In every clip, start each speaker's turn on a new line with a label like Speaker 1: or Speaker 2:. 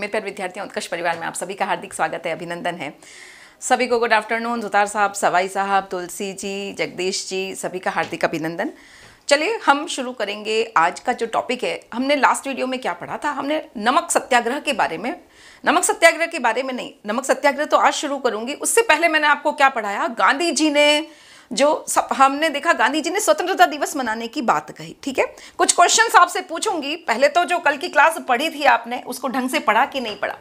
Speaker 1: मेरे प्यार विद्यार्थियों उत्कर्ष परिवार में आप सभी का हार्दिक स्वागत है अभिनंदन है सभी को गुड आफ्टरनून जुतार साहब सवाई साहब तुलसी जी जगदीश जी सभी का हार्दिक अभिनंदन चलिए हम शुरू करेंगे आज का जो टॉपिक है हमने लास्ट वीडियो में क्या पढ़ा था हमने नमक सत्याग्रह के बारे में नमक सत्याग्रह के बारे में नहीं नमक सत्याग्रह तो आज शुरू करूंगी उससे पहले मैंने आपको क्या पढ़ाया गांधी जी ने जो सब हमने देखा गांधी जी ने स्वतंत्रता दिवस मनाने की बात कही ठीक है कुछ क्वेश्चन आपसे पूछूंगी पहले तो जो कल की क्लास पढ़ी थी आपने उसको ढंग से पढ़ा कि नहीं पढ़ा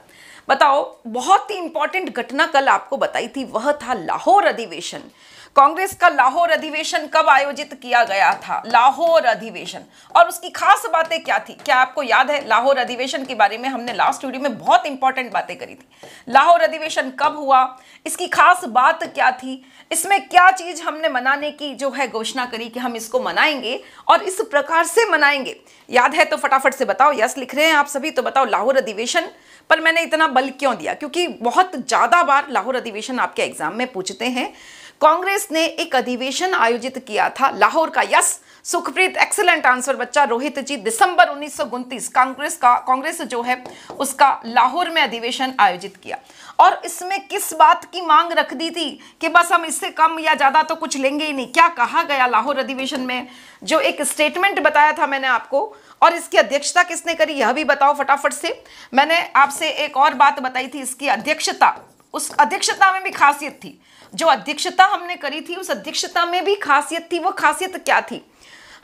Speaker 1: बताओ बहुत ही इंपॉर्टेंट घटना कल आपको बताई थी वह था लाहौर अधिवेशन कांग्रेस का लाहौर अधिवेशन कब आयोजित किया गया था लाहौर अधिवेशन और उसकी खास बातें क्या थी क्या आपको याद है लाहौर अधिवेशन के बारे में हमने लास्ट वीडियो में बहुत इंपॉर्टेंट बातें करी थी लाहौर अधिवेशन कब हुआ इसकी खास बात क्या थी इसमें क्या चीज हमने मनाने की जो है घोषणा करी कि हम इसको मनाएंगे और इस प्रकार से मनाएंगे याद है तो फटाफट से बताओ यस लिख रहे हैं आप सभी तो बताओ लाहौर अधिवेशन पर मैंने इतना बल क्यों दिया क्योंकि बहुत ज़्यादा बार लाहौर अधिवेशन आपके एग्जाम में पूछते हैं कांग्रेस ने एक अधिवेशन आयोजित किया था लाहौर का यस सुखप्रीत एक्सेलेंट आंसर बच्चा रोहित जी दिसंबर उन्नीस कांग्रेस का कांग्रेस जो है उसका लाहौर में अधिवेशन आयोजित किया और इसमें किस बात की मांग रख दी थी कि बस हम इससे कम या ज़्यादा तो कुछ लेंगे ही नहीं क्या कहा गया लाहौर अधिवेशन में जो एक स्टेटमेंट बताया था मैंने आपको और इसकी अध्यक्षता किसने करी यह भी बताओ फटाफट से मैंने आपसे एक और बात बताई थी इसकी अध्यक्षता उस अध्यक्षता में भी खासियत थी जो अध्यक्षता हमने करी थी उस अध्यक्षता में भी खासियत थी वो खासियत क्या थी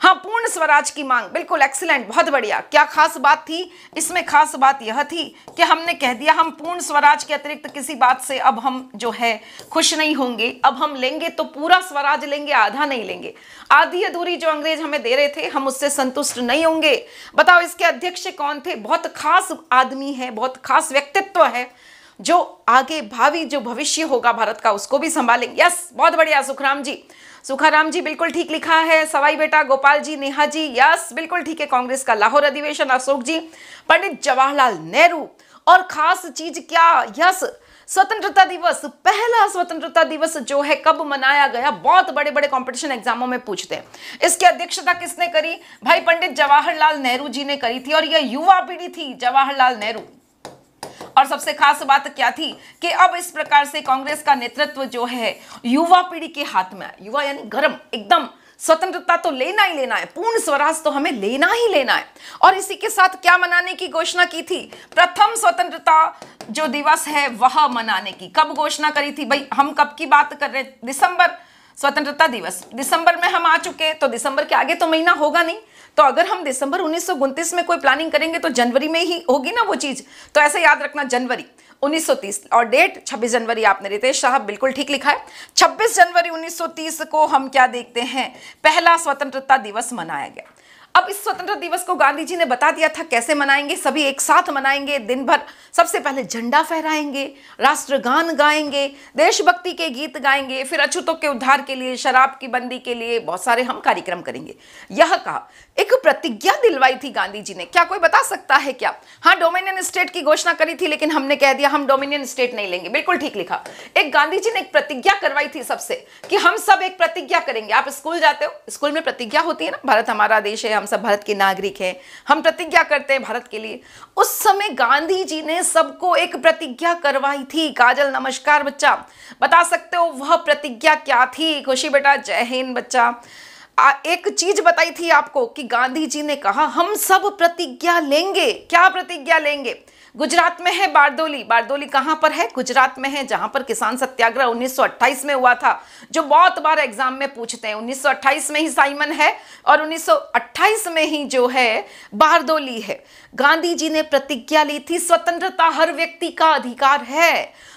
Speaker 1: हाँ पूर्ण स्वराज की मांग बिल्कुल एक्सीलेंट बहुत बढ़िया क्या खास बात थी इसमें खास बात यह थी कि हमने कह दिया हम पूर्ण स्वराज के अतिरिक्त किसी बात से अब हम जो है खुश नहीं होंगे अब हम लेंगे तो पूरा स्वराज लेंगे आधा नहीं लेंगे आधी अधूरी जो अंग्रेज हमें दे रहे थे हम उससे संतुष्ट नहीं होंगे बताओ इसके अध्यक्ष कौन थे बहुत खास आदमी है बहुत खास व्यक्तित्व है जो आगे भावी जो भविष्य होगा भारत का उसको भी संभालेंगे यस बहुत बढ़िया सुखराम जी सुखाराम जी बिल्कुल ठीक लिखा है सवाई बेटा गोपाल जी नेहा जी यस बिल्कुल ठीक है कांग्रेस का लाहौर अधिवेशन अशोक जी पंडित जवाहरलाल नेहरू और खास चीज क्या यस स्वतंत्रता दिवस पहला स्वतंत्रता दिवस जो है कब मनाया गया बहुत बड़े बड़े कंपटीशन एग्जामों में पूछते हैं इसकी अध्यक्षता किसने करी भाई पंडित जवाहरलाल नेहरू जी ने करी थी और यह युवा पीढ़ी थी जवाहरलाल नेहरू और सबसे खास बात क्या थी कि अब इस प्रकार से कांग्रेस का नेतृत्व जो है युवा पीढ़ी के हाथ में युवा यानी गर्म एकदम स्वतंत्रता तो लेना ही लेना है पूर्ण स्वराज तो हमें लेना ही लेना है और इसी के साथ क्या मनाने की घोषणा की थी प्रथम स्वतंत्रता जो दिवस है वह मनाने की कब घोषणा करी थी भाई हम कब की बात कर रहे हैं दिसंबर स्वतंत्रता दिवस दिसंबर में हम आ चुके तो दिसंबर के आगे तो महीना होगा नहीं तो अगर हम दिसंबर उन्नीस में कोई प्लानिंग करेंगे तो जनवरी में ही होगी ना वो चीज़ तो ऐसे याद रखना जनवरी 1930 और डेट 26 जनवरी आपने रितेश साहब बिल्कुल ठीक लिखा है 26 जनवरी 1930 को हम क्या देखते हैं पहला स्वतंत्रता दिवस मनाया गया अब इस स्वतंत्रता दिवस को गांधी जी ने बता दिया था कैसे मनाएंगे सभी एक साथ मनाएंगे दिन भर सबसे पहले झंडा फहराएंगे राष्ट्रगान गाएंगे देशभक्ति के गीत गाएंगे फिर अछूतों के उद्धार के लिए शराब की बंदी के लिए बहुत सारे हम कार्यक्रम करेंगे यह कहा एक प्रतिज्ञा दिलवाई थी गांधी जी ने क्या कोई बता सकता है क्या हाँ डोमिनियन स्टेट की घोषणा करी थी लेकिन हमने कह दिया हम डोमिनियन स्टेट नहीं लेंगे बिल्कुल ठीक लिखा एक गांधी जी ने एक प्रतिज्ञा करवाई थी सबसे कि हम सब एक प्रतिज्ञा करेंगे आप स्कूल जाते हो स्कूल में प्रतिज्ञा होती है ना भारत हमारा देश है हम सब भारत के नागरिक हैं हम प्रतिज्ञा करते हैं भारत के लिए उस समय गांधी जी ने सबको एक प्रतिज्ञा करवाई थी काजल नमस्कार बच्चा बता सकते हो वह प्रतिज्ञा क्या थी खुशी बेटा जय हिंद बच्चा आ, एक चीज बताई थी आपको कि गांधी जी ने कहा हम सब प्रतिज्ञा लेंगे क्या प्रतिज्ञा लेंगे गुजरात में है बारदोली बारदोली कहां पर है गुजरात में है जहां पर किसान सत्याग्रह 1928 में हुआ था जो बहुत बार एग्जाम में पूछते हैं 1928 में ही साइमन है और 1928 में ही जो है बारदोली है गांधी जी ने प्रतिज्ञा ली थी स्वतंत्रता हर व्यक्ति का अधिकार है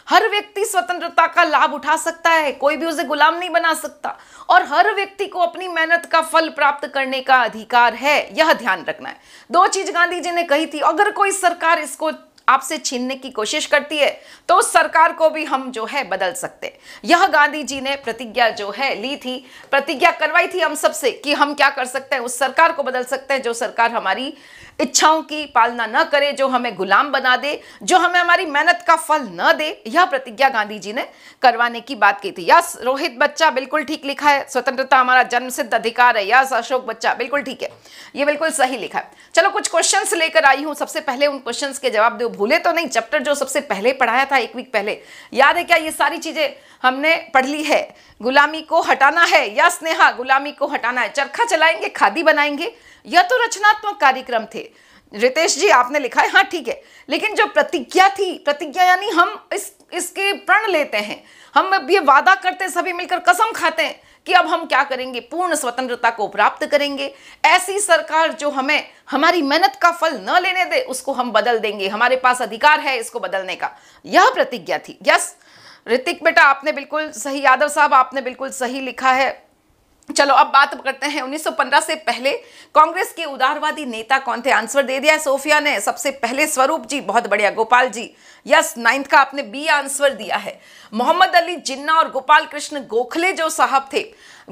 Speaker 1: हर व्यक्ति स्वतंत्रता का लाभ उठा सकता है कोई भी उसे गुलाम नहीं बना सकता और हर व्यक्ति को अपनी मेहनत का फल प्राप्त करने का अधिकार है यह ध्यान रखना है दो चीज गांधी जी ने कही थी अगर कोई सरकार इसको आपसे छीनने की कोशिश करती है तो उस सरकार को भी हम जो है बदल सकते यह गांधी जी ने प्रतिज्ञा जो है ली थी प्रतिज्ञा करवाई थी हम सबसे कि हम क्या कर सकते हैं उस सरकार को बदल सकते हैं जो सरकार हमारी इच्छाओं की पालना न करे जो हमें गुलाम बना दे जो हमें हमारी मेहनत का फल न दे यह प्रतिज्ञा गांधी जी ने करवाने की बात की थी यस रोहित बच्चा बिल्कुल ठीक लिखा है स्वतंत्रता हमारा सिद्ध अधिकार है यस अशोक बच्चा बिल्कुल ठीक है ये बिल्कुल सही लिखा है चलो कुछ क्वेश्चन लेकर आई हूँ सबसे पहले उन क्वेश्चन के जवाब दो भूले तो नहीं चैप्टर जो सबसे पहले पढ़ाया था एक वीक पहले याद है क्या ये सारी चीजें हमने पढ़ ली है गुलामी को हटाना है या स्नेहा गुलामी को हटाना है चरखा चलाएंगे खादी बनाएंगे यह तो रचनात्मक कार्यक्रम थे रितेश जी आपने लिखा है हाँ ठीक है लेकिन जो प्रतिज्ञा थी प्रतिज्ञा यानी हम इस इसके प्रण लेते हैं हम अब ये वादा करते हैं सभी मिलकर कसम खाते हैं कि अब हम क्या करेंगे पूर्ण स्वतंत्रता को प्राप्त करेंगे ऐसी सरकार जो हमें हमारी मेहनत का फल न लेने दे उसको हम बदल देंगे हमारे पास अधिकार है इसको बदलने का यह प्रतिज्ञा थी यस ऋतिक बेटा आपने बिल्कुल सही यादव साहब आपने बिल्कुल सही लिखा है चलो अब बात करते हैं 1915 से पहले कांग्रेस के उदारवादी नेता कौन थे आंसर दे दिया सोफिया ने सबसे पहले स्वरूप जी बहुत बढ़िया गोपाल जी यस नाइन्थ का आपने बी आंसर दिया है मोहम्मद अली जिन्ना और गोपाल कृष्ण गोखले जो साहब थे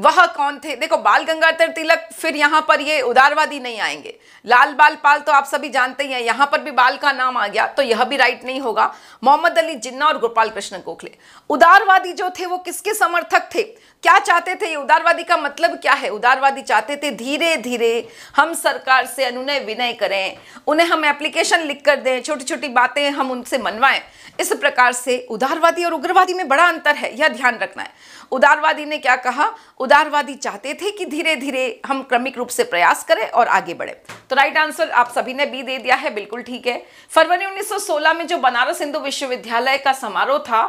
Speaker 1: वह कौन थे देखो बाल गंगाधर तिलक फिर यहाँ पर ये उदारवादी नहीं आएंगे लाल बाल पाल तो आप सभी जानते ही हैं यहाँ पर भी बाल का नाम आ गया तो यह भी राइट नहीं होगा मोहम्मद अली जिन्ना और गोपाल कृष्ण गोखले उदारवादी जो थे वो किसके समर्थक थे क्या चाहते थे ये उदारवादी का मतलब क्या है उदारवादी चाहते थे धीरे धीरे हम सरकार से अनुनय विनय करें उन्हें हम एप्लीकेशन लिख कर दें छोटी छोटी बातें हम उनसे मनवा फरमाए इस प्रकार से उदारवादी और उग्रवादी में बड़ा अंतर है यह ध्यान रखना है उदारवादी ने क्या कहा उदारवादी चाहते थे कि धीरे धीरे हम क्रमिक रूप से प्रयास करें और आगे बढ़े तो राइट आंसर आप सभी ने बी दे दिया है बिल्कुल ठीक है फरवरी 1916 में जो बनारस हिंदू विश्वविद्यालय का समारोह था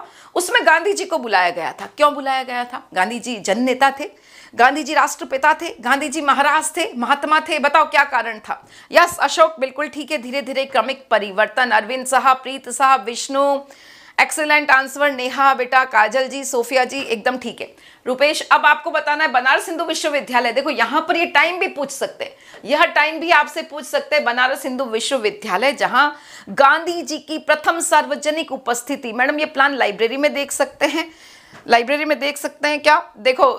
Speaker 1: उसमें गांधी जी को बुलाया गया था क्यों बुलाया गया था गांधी जी जन नेता थे गांधी जी राष्ट्रपिता थे गांधी जी महाराज थे महात्मा थे बताओ क्या कारण था यस अशोक बिल्कुल ठीक है धीरे धीरे क्रमिक परिवर्तन अरविंद साहब प्रीत साहब विष्णु एक्सेलेंट आंसर नेहा बेटा काजल जी सोफिया जी एकदम ठीक है रुपेश अब आपको बताना है बनारस हिंदू विश्वविद्यालय देखो यहाँ पर ये यह टाइम भी पूछ सकते हैं यह टाइम भी आपसे पूछ सकते हैं बनारस हिंदू विश्वविद्यालय जहाँ गांधी जी की प्रथम सार्वजनिक उपस्थिति मैडम ये प्लान लाइब्रेरी में देख सकते हैं लाइब्रेरी में देख सकते हैं क्या देखो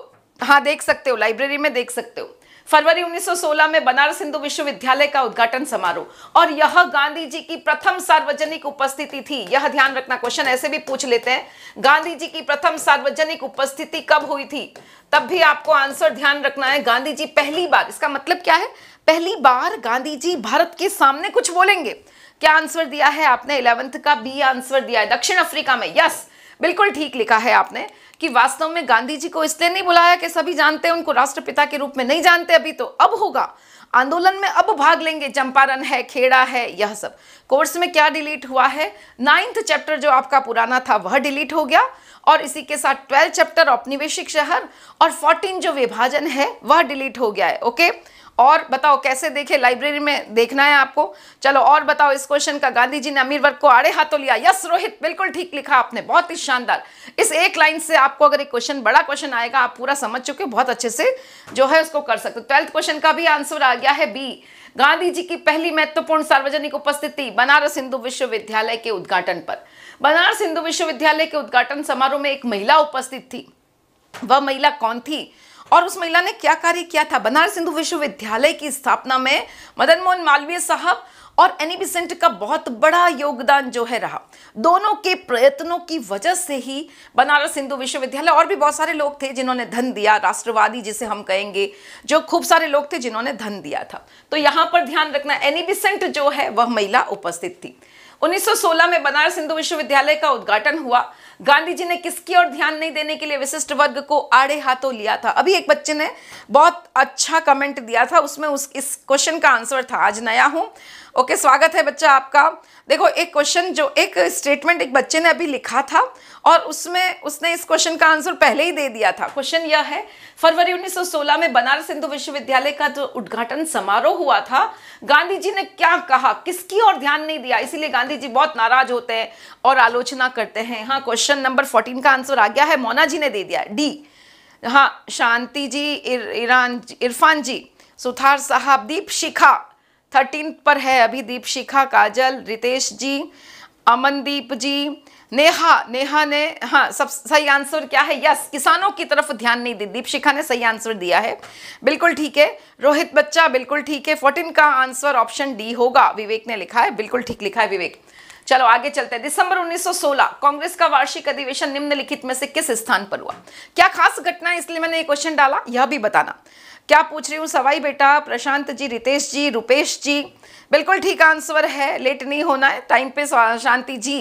Speaker 1: हाँ देख सकते हो लाइब्रेरी में देख सकते हो फरवरी 1916 में बनारस हिंदू विश्वविद्यालय का उद्घाटन समारोह और यह गांधी जी की प्रथम सार्वजनिक उपस्थिति थी यह ध्यान रखना क्वेश्चन ऐसे भी पूछ लेते हैं गांधी जी की प्रथम सार्वजनिक उपस्थिति कब हुई थी तब भी आपको आंसर ध्यान रखना है गांधी जी पहली बार इसका मतलब क्या है पहली बार गांधी जी भारत के सामने कुछ बोलेंगे क्या आंसर दिया है आपने इलेवंथ का बी आंसर दिया है दक्षिण अफ्रीका में यस yes! बिल्कुल ठीक लिखा है आपने कि वास्तव में गांधी जी को इसलिए नहीं बुलाया कि सभी जानते हैं उनको राष्ट्रपिता के रूप में नहीं जानते अभी तो अब होगा आंदोलन में अब भाग लेंगे चंपारण है खेड़ा है यह सब कोर्स में क्या डिलीट हुआ है नाइन्थ चैप्टर जो आपका पुराना था वह डिलीट हो गया और इसी के साथ ट्वेल्थ चैप्टर औपनिवेशिक शहर और फोर्टीन जो विभाजन है वह डिलीट हो गया है ओके और बताओ कैसे देखे लाइब्रेरी में देखना है आपको चलो और बताओ इस क्वेश्चन का गांधी जी ने अमीर वर्ग को आड़े हाथों लिया यस रोहित बिल्कुल ठीक लिखा आपने बहुत ही शानदार इस एक लाइन से आपको अगर एक क्वेश्चन बड़ा क्वेश्चन आएगा आप पूरा समझ चुके बहुत अच्छे से जो है उसको कर सकते ट्वेल्थ क्वेश्चन का भी आंसर आ गया है बी गांधी जी की पहली महत्वपूर्ण सार्वजनिक उपस्थिति बनारस हिंदू विश्वविद्यालय के उद्घाटन पर बनारस हिंदू विश्वविद्यालय के उद्घाटन समारोह में एक महिला उपस्थित थी वह महिला कौन थी और उस महिला ने क्या कार्य किया था बनारस हिंदू विश्वविद्यालय की स्थापना में मदन मोहन मालवीय साहब और एनी बिसेंट का बहुत बड़ा योगदान जो है रहा दोनों के प्रयत्नों की वजह से ही बनारस हिंदू विश्वविद्यालय और भी बहुत सारे लोग थे जिन्होंने धन दिया राष्ट्रवादी जिसे हम कहेंगे जो खूब सारे लोग थे जिन्होंने धन दिया था तो यहाँ पर ध्यान रखना एनी बिसेंट जो है वह महिला उपस्थित थी 1916 में बनारस हिंदू विश्वविद्यालय का उद्घाटन हुआ गांधी जी ने किसकी ओर ध्यान नहीं देने के लिए विशिष्ट वर्ग को आड़े हाथों लिया था अभी एक बच्चे ने बहुत अच्छा कमेंट दिया था उसमें उस इस क्वेश्चन का आंसर था आज नया हूँ ओके स्वागत है बच्चा आपका देखो एक क्वेश्चन जो एक स्टेटमेंट एक बच्चे ने अभी लिखा था और उसमें उसने इस क्वेश्चन का आंसर पहले ही दे दिया था क्वेश्चन यह है फरवरी 1916 में बनारस हिंदू विश्वविद्यालय का जो उद्घाटन समारोह हुआ था गांधी जी ने क्या कहा किसकी ओर ध्यान नहीं दिया इसीलिए गांधी जी बहुत नाराज होते हैं और आलोचना करते हैं हाँ क्वेश्चन नंबर फोर्टीन का आंसर आ गया है मोना जी ने दे दिया डी हाँ शांति जी इरान ईरान इरफान जी सुथार साहब दीप शिखा थर्टीन पर है अभी दीप शिखा काजल रितेश जी अमनदीप जी नेहा नेहा ने हाँ सब सही आंसर क्या है यस किसानों की तरफ ध्यान नहीं दी दीपशिखा ने सही आंसर दिया है बिल्कुल ठीक है रोहित बच्चा बिल्कुल ठीक है फोर्टीन का आंसर ऑप्शन डी होगा विवेक ने लिखा है बिल्कुल ठीक लिखा है विवेक चलो आगे चलते हैं दिसंबर 1916 कांग्रेस का वार्षिक अधिवेशन निम्नलिखित में से किस स्थान पर हुआ क्या खास घटना है इसलिए मैंने ये क्वेश्चन डाला यह भी बताना क्या पूछ रही हूँ सवाई बेटा प्रशांत जी रितेश जी रुपेश जी बिल्कुल ठीक आंसर है लेट नहीं होना है टाइम पे शांति जी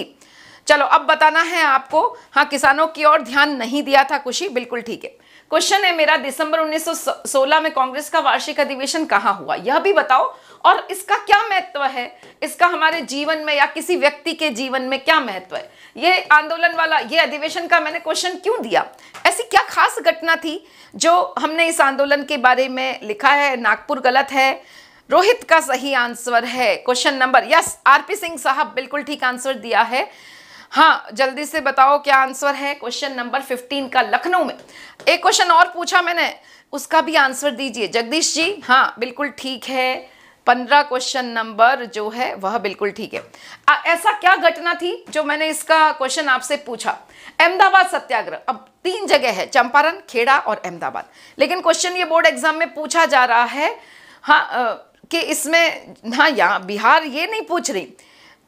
Speaker 1: चलो अब बताना है आपको हाँ किसानों की ओर ध्यान नहीं दिया था खुशी बिल्कुल ठीक है क्वेश्चन है मेरा दिसंबर 1916 में कांग्रेस का वार्षिक अधिवेशन कहाँ हुआ यह भी बताओ और इसका क्या महत्व है इसका हमारे जीवन में या किसी व्यक्ति के जीवन में क्या महत्व है ये आंदोलन वाला ये अधिवेशन का मैंने क्वेश्चन क्यों दिया ऐसी क्या खास घटना थी जो हमने इस आंदोलन के बारे में लिखा है नागपुर गलत है रोहित का सही आंसर है question number yes R Singh साहब बिल्कुल ठीक आंसर दिया है हाँ जल्दी से बताओ क्या आंसर है क्वेश्चन नंबर फिफ्टीन का लखनऊ में एक क्वेश्चन और पूछा मैंने उसका भी आंसर दीजिए जगदीश जी हाँ बिल्कुल ठीक है पंद्रह क्वेश्चन नंबर जो है वह बिल्कुल ठीक है आ, ऐसा क्या घटना थी जो मैंने इसका क्वेश्चन आपसे पूछा अहमदाबाद सत्याग्रह अब तीन जगह है चंपारण खेड़ा और अहमदाबाद लेकिन क्वेश्चन ये बोर्ड एग्जाम में पूछा जा रहा है हाँ कि इसमें हाँ यहाँ बिहार ये नहीं पूछ रही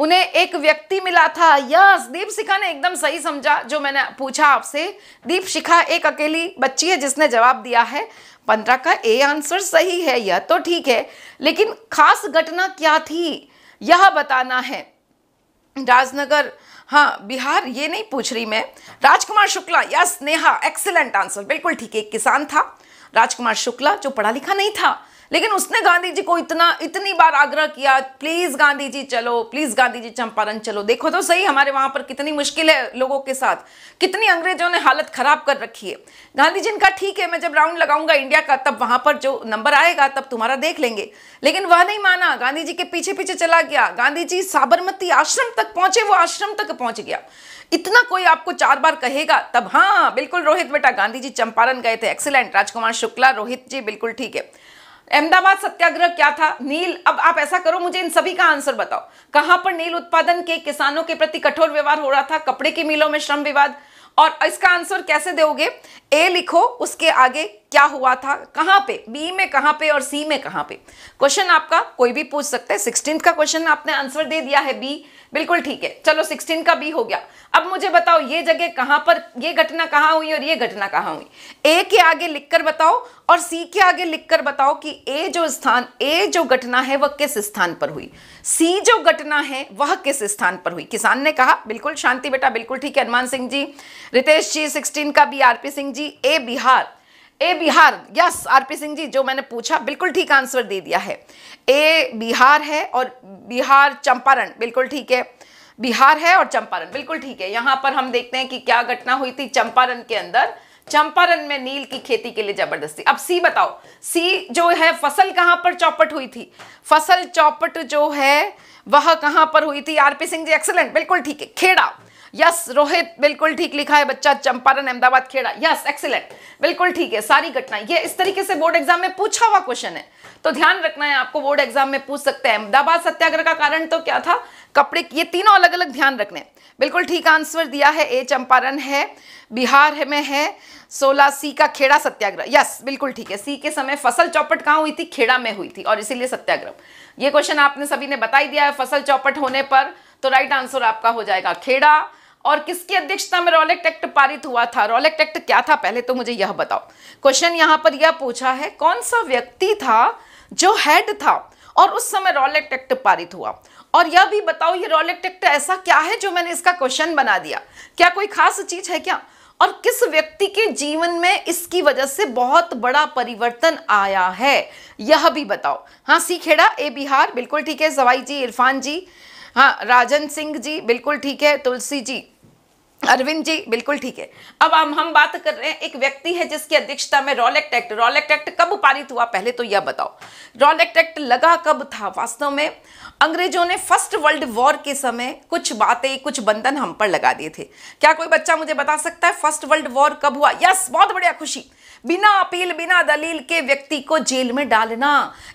Speaker 1: उन्हें एक व्यक्ति मिला था यस दीप शिखा ने एकदम सही समझा जो मैंने पूछा आपसे दीप शिखा एक अकेली बच्ची है जिसने जवाब दिया है पंद्रह का ए आंसर सही है यह तो ठीक है लेकिन खास घटना क्या थी यह बताना है राजनगर हाँ बिहार ये नहीं पूछ रही मैं Rajkumar Shukla yes Neha excellent answer बिल्कुल ठीक है एक किसान था राजकुमार शुक्ला जो पढ़ा लिखा नहीं था लेकिन उसने गांधी जी को इतना इतनी बार आग्रह किया प्लीज़ गांधी जी चलो प्लीज़ गांधी जी चंपारण चलो देखो तो सही हमारे वहां पर कितनी मुश्किल है लोगों के साथ कितनी अंग्रेजों ने हालत ख़राब कर रखी है गांधी जी का ठीक है मैं जब राउंड लगाऊंगा इंडिया का तब वहां पर जो नंबर आएगा तब तुम्हारा देख लेंगे लेकिन वह नहीं माना गांधी जी के पीछे पीछे चला गया गांधी जी साबरमती आश्रम तक पहुंचे वो आश्रम तक पहुंच गया इतना कोई आपको चार बार कहेगा तब हाँ बिल्कुल रोहित बेटा गांधी जी चंपारण गए थे एक्सीलेंट राजकुमार शुक्ला रोहित जी बिल्कुल ठीक है अहमदाबाद सत्याग्रह क्या था नील अब आप ऐसा करो मुझे इन सभी का आंसर बताओ कहां पर नील उत्पादन के किसानों के प्रति कठोर व्यवहार हो रहा था कपड़े की मिलों में श्रम विवाद और इसका आंसर कैसे दोगे ए लिखो उसके आगे क्या हुआ था कहां पे बी में कहां पे और सी में कहां पे क्वेश्चन आपका कोई भी पूछ सकता है सिक्सटीन का क्वेश्चन आपने आंसर दे दिया है बी बिल्कुल ठीक है चलो सिक्सटीन का बी हो गया अब मुझे बताओ ये जगह कहां पर ये घटना कहां हुई और ये घटना कहां हुई ए के आगे लिखकर बताओ और सी के आगे लिखकर बताओ कि ए जो स्थान ए जो घटना है वह किस स्थान पर हुई सी जो घटना है वह किस स्थान पर हुई किसान ने कहा बिल्कुल शांति बेटा बिल्कुल ठीक है हनुमान सिंह जी रितेश जी सिक्सटीन का B RP Singh ji A Bihar A Bihar yes RP Singh ji जो मैंने पूछा बिल्कुल ठीक आंसर दे दिया है ए बिहार है और बिहार चंपारण बिल्कुल ठीक है बिहार है और चंपारण बिल्कुल ठीक है यहां पर हम देखते हैं कि क्या घटना हुई थी चंपारण के अंदर चंपारण में नील की खेती के लिए जबरदस्ती अब सी बताओ सी जो है फसल कहाँ पर चौपट हुई थी फसल चौपट जो है वह कहां पर हुई थी आरपी सिंह जी एक्सलेंट बिल्कुल ठीक है खेड़ा यस रोहित बिल्कुल ठीक लिखा है बच्चा चंपारण अहमदाबाद खेड़ा यस एक्सिलेंट बिल्कुल ठीक है सारी घटना ये इस तरीके से बोर्ड एग्जाम में पूछा हुआ क्वेश्चन है तो ध्यान रखना है आपको बोर्ड एग्जाम में पूछ सकते हैं अहमदाबाद सत्याग्रह का कारण तो क्या था कपड़े ये तीनों अलग अलग ध्यान रखने बिल्कुल ठीक आंसर दिया है ए चंपारण है बिहार में है सोलह सी का खेड़ा सत्याग्रह यस बिल्कुल ठीक है सी के समय फसल चौपट कहाँ हुई थी खेड़ा में हुई थी और इसीलिए सत्याग्रह ये क्वेश्चन आपने सभी ने बताई दिया है फसल चौपट होने पर तो राइट आंसर आपका हो जाएगा खेड़ा और किसकी अध्यक्षता में रॉलेक्ट एक्ट पारित हुआ था रॉलेक्ट एक्ट क्या था पहले तो मुझे यह बताओ क्वेश्चन यहाँ पर यह पूछा है कौन सा व्यक्ति था जो हेड था और उस समय रॉलेक्ट एक्ट पारित हुआ और यह भी बताओ ये रॉलेक्ट एक्ट ऐसा क्या है जो मैंने इसका क्वेश्चन बना दिया क्या कोई खास चीज है क्या और किस व्यक्ति के जीवन में इसकी वजह से बहुत बड़ा परिवर्तन आया है यह भी बताओ हाँ सी खेड़ा ए बिहार बिल्कुल ठीक है सवाई जी इरफान जी हाँ राजन सिंह जी बिल्कुल ठीक है तुलसी जी अरविंद जी बिल्कुल ठीक है अब हम हम बात कर रहे हैं एक व्यक्ति है जिसकी अध्यक्षता में Rowlatt act act Rowlatt act act कब पारित हुआ पहले तो यह बताओ रॉल एक्ट एक्ट लगा कब था वास्तव में अंग्रेजों ने फर्स्ट वर्ल्ड वॉर के समय कुछ बातें कुछ बंधन हम पर लगा दिए थे क्या कोई बच्चा मुझे बता सकता है फर्स्ट वर्ल्ड वॉर कब हुआ यस बहुत बढ़िया खुशी बिना अपील बिना दलील के व्यक्ति को जेल में डालना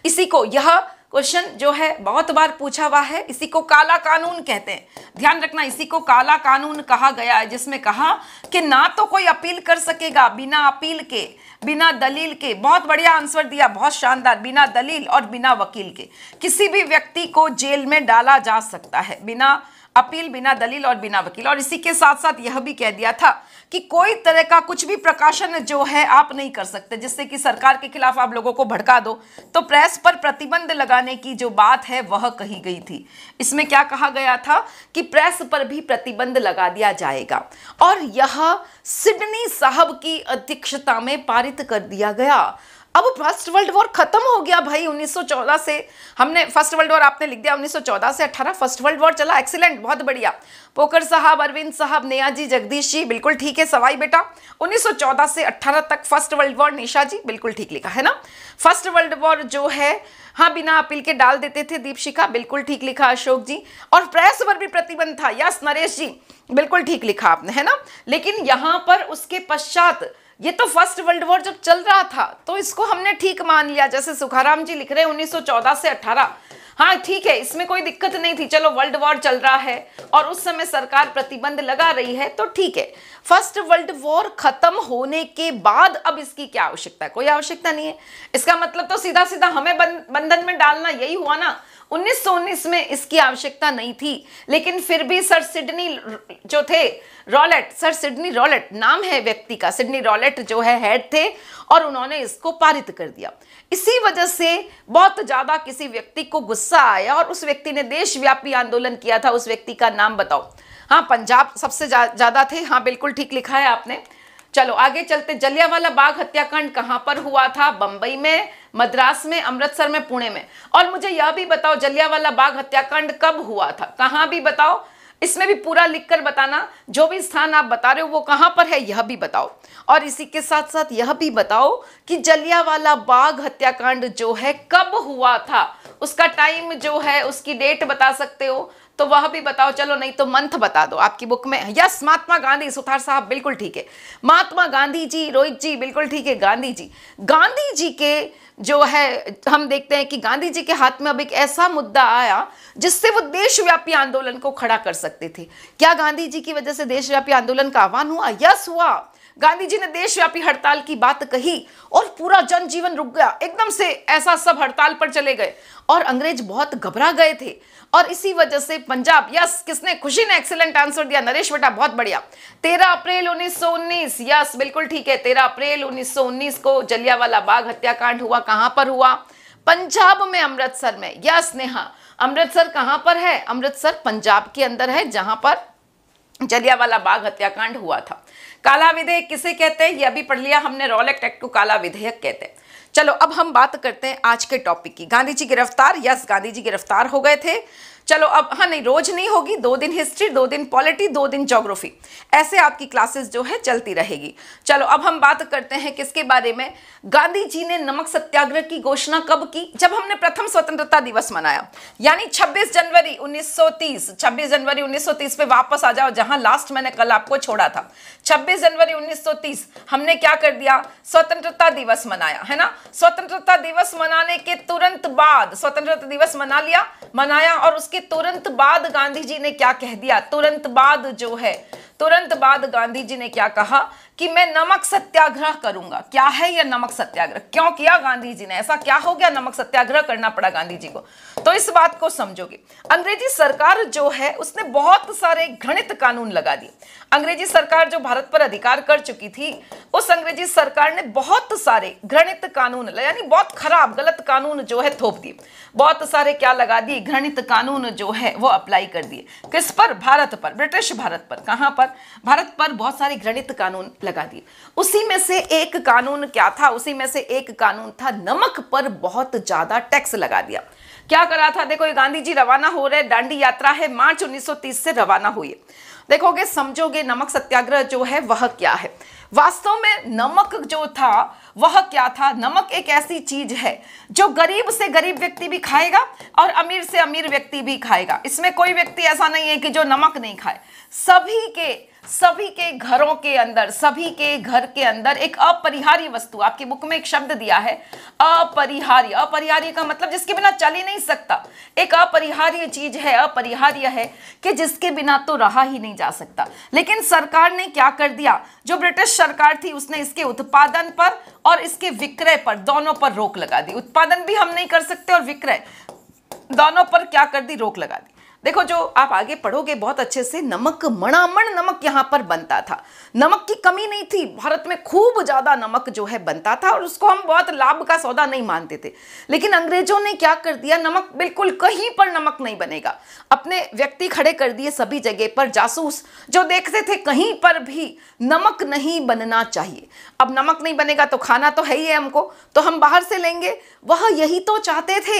Speaker 1: इसी को यह क्वेश्चन जो है बहुत बार पूछा हुआ है इसी को काला कानून कहते हैं ध्यान रखना इसी को काला कानून कहा गया है जिसमें कहा कि ना तो कोई अपील कर सकेगा बिना अपील के बिना दलील के बहुत बढ़िया आंसर दिया बहुत शानदार बिना दलील और बिना वकील के किसी भी व्यक्ति को जेल में डाला जा सकता है बिना अपील बिना दलील और बिना वकील और इसी के साथ साथ यह भी कह दिया था कि कोई तरह का कुछ भी प्रकाशन जो है आप नहीं कर सकते जिससे कि सरकार के खिलाफ आप लोगों को भड़का दो तो प्रेस पर प्रतिबंध लगाने की जो बात है वह कही गई थी इसमें क्या कहा गया था कि प्रेस पर भी प्रतिबंध लगा दिया जाएगा और यह सिडनी साहब की अध्यक्षता में पारित कर दिया गया अब फर्स्ट वर्ल्ड वॉर खत्म हो गया भाई 1914 से हमने फर्स्ट वर्ल्ड वॉर आपने लिख दिया 1914 से 18 फर्स्ट वर्ल्ड वॉर चला एक्सीलेंट बहुत बढ़िया पोकर साहब अरविंद साहब नेहा जी जगदीश जी बिल्कुल ठीक है सवाई बेटा 1914 से 18 तक first world war Nisha ji बिल्कुल ठीक लिखा है ना फर्स्ट वर्ल्ड वॉर जो है हाँ बिना अपील के डाल देते थे दीपशिखा बिल्कुल ठीक लिखा अशोक जी और प्रेस पर भी प्रतिबंध था यस नरेश जी बिल्कुल ठीक लिखा आपने है ना लेकिन यहाँ पर उसके पश्चात ये तो फर्स्ट वर्ल्ड वॉर जब चल रहा था तो इसको हमने ठीक मान लिया जैसे सुखाराम जी लिख रहे हैं 1914 से 18 हाँ ठीक है इसमें कोई दिक्कत नहीं थी चलो वर्ल्ड वॉर चल रहा है और उस समय सरकार प्रतिबंध लगा रही है तो ठीक है फर्स्ट वर्ल्ड वॉर खत्म होने के बाद अब इसकी क्या आवश्यकता है कोई आवश्यकता नहीं है इसका मतलब तो सीधा सीधा हमें बंधन में डालना यही हुआ ना 1919 में इसकी आवश्यकता नहीं थी लेकिन फिर भी सर सिडनी जो थे रॉलेट सर सिडनी रॉलेट नाम है व्यक्ति का सिडनी रॉलेट जो है हेड थे और उन्होंने इसको पारित कर दिया इसी वजह से बहुत ज़्यादा किसी व्यक्ति को गुस्सा आया और उस व्यक्ति ने देशव्यापी आंदोलन किया था उस व्यक्ति का नाम बताओ हाँ पंजाब सबसे ज़्यादा जा, थे हाँ बिल्कुल ठीक लिखा है आपने चलो आगे चलते जलियावाला बाग हत्याकांड कहां पर हुआ था बंबई में मद्रास में अमृतसर में पुणे में और मुझे यह भी बताओ जलियावाला बाग हत्याकांड कब हुआ था कहां भी बताओ इसमें भी पूरा लिखकर बताना जो भी स्थान आप बता रहे हो वो कहां पर है यह भी बताओ और इसी के साथ साथ यह भी बताओ कि जलियावाला बाग हत्याकांड जो है कब हुआ था उसका टाइम जो है उसकी डेट बता सकते हो तो वह भी बताओ चलो नहीं तो मंथ बता दो आपकी बुक में यस महात्मा गांधी सुथार साहब बिल्कुल ठीक है महात्मा गांधी जी रोहित जी बिल्कुल ठीक है गांधी जी गांधी जी के जो है हम देखते हैं कि गांधी जी के हाथ में अब एक ऐसा मुद्दा आया जिससे वो देशव्यापी आंदोलन को खड़ा कर सकते थे क्या गांधी जी की वजह से देशव्यापी आंदोलन का आह्वान हुआ यस हुआ गांधी जी ने देशव्यापी हड़ताल की बात कही और पूरा जनजीवन रुक गया एकदम से ऐसा सब हड़ताल पर चले गए और अंग्रेज बहुत घबरा गए थे और इसी वजह से पंजाब यस किसने खुशी ने एक्सेलेंट आंसर दिया नरेश बेटा बहुत बढ़िया तेरह अप्रैल उन्नीस यस बिल्कुल ठीक है तेरह अप्रैल उन्नीस को जलियावाला बाग हत्याकांड हुआ कहां पर हुआ पंजाब में अमृतसर में यस नेहा अमृतसर कहां पर है अमृतसर पंजाब के अंदर है जहां पर जलियावाला बाग हत्याकांड हुआ था काला विधेयक किसे कहते हैं ये अभी पढ़ लिया हमने रॉलेक्ट एक्ट को काला विधेयक कहते हैं चलो अब हम बात करते हैं आज के टॉपिक की गांधी जी गिरफ्तार यस गांधी जी गिरफ्तार हो गए थे चलो अब हाँ नहीं रोज नहीं होगी दो दिन हिस्ट्री दो दिन पॉलिटी दो दिन जोग्राफी ऐसे आपकी क्लासेस जो है चलती रहेगी चलो अब हम बात करते हैं किसके बारे में गांधी जी ने नमक सत्याग्रह की घोषणा कब की जब हमने प्रथम स्वतंत्रता दिवस मनाया यानी 26 जनवरी 1930 26 जनवरी 1930 पे वापस आ जाओ जहां लास्ट मैंने कल आपको छोड़ा था 26 जनवरी 1930 हमने क्या कर दिया स्वतंत्रता दिवस मनाया है ना स्वतंत्रता दिवस मनाने के तुरंत बाद स्वतंत्रता दिवस मना लिया मनाया और उसके तुरंत बाद गांधी जी ने क्या कह दिया तुरंत बाद जो है तुरंत बाद गांधी जी ने क्या कहा कि मैं नमक सत्याग्रह करूंगा क्या है यह नमक सत्याग्रह क्यों किया गांधी जी ने ऐसा क्या हो गया नमक सत्याग्रह करना पड़ा गांधी जी को तो इस बात को समझोगे अंग्रेजी सरकार जो है उसने बहुत सारे घृणित कानून लगा दिए अंग्रेजी सरकार जो भारत पर अधिकार कर चुकी थी उस अंग्रेजी सरकार ने बहुत सारे घृणित कानून यानी बहुत खराब गलत कानून जो है थोप दिए बहुत सारे क्या लगा दिए घृणित कानून जो है वो अप्लाई कर दिए किस पर भारत पर ब्रिटिश भारत पर कहां पर भारत पर बहुत सारे घृणित कानून लगा दिए उसी में से एक कानून क्या था उसी में से एक कानून था नमक पर बहुत ज्यादा टैक्स लगा दिया क्या करा था देखो ये गांधी जी रवाना हो रहे दांडी यात्रा है मार्च 1930 से रवाना हुई देखोगे समझोगे नमक सत्याग्रह जो है वह क्या है वास्तव में नमक जो था वह क्या था नमक एक ऐसी चीज है जो गरीब से गरीब व्यक्ति भी खाएगा और अमीर से अमीर व्यक्ति भी खाएगा इसमें कोई व्यक्ति ऐसा नहीं है कि जो नमक नहीं खाए सभी के सभी के घरों के अंदर सभी के घर के अंदर एक अपरिहार्य वस्तु आपकी बुक में एक शब्द दिया है अपरिहार्य अपरिहार्य का मतलब जिसके बिना चल ही नहीं सकता एक अपरिहार्य चीज है अपरिहार्य है कि जिसके बिना तो रहा ही नहीं जा सकता लेकिन सरकार ने क्या कर दिया जो ब्रिटिश सरकार थी उसने इसके उत्पादन पर और इसके विक्रय पर दोनों पर रोक लगा दी उत्पादन भी हम नहीं कर सकते और विक्रय दोनों पर क्या कर दी रोक लगा दी देखो जो आप आगे पढ़ोगे बहुत अच्छे से नमक मणामण नमक यहाँ पर बनता था नमक की कमी नहीं थी भारत में खूब ज़्यादा नमक जो है बनता था और उसको हम बहुत लाभ का सौदा नहीं मानते थे लेकिन अंग्रेजों ने क्या कर दिया नमक बिल्कुल कहीं पर नमक नहीं बनेगा अपने व्यक्ति खड़े कर दिए सभी जगह पर जासूस जो देखते थे कहीं पर भी नमक नहीं बनना चाहिए अब नमक नहीं बनेगा तो खाना तो है ही है हमको तो हम बाहर से लेंगे वह यही तो चाहते थे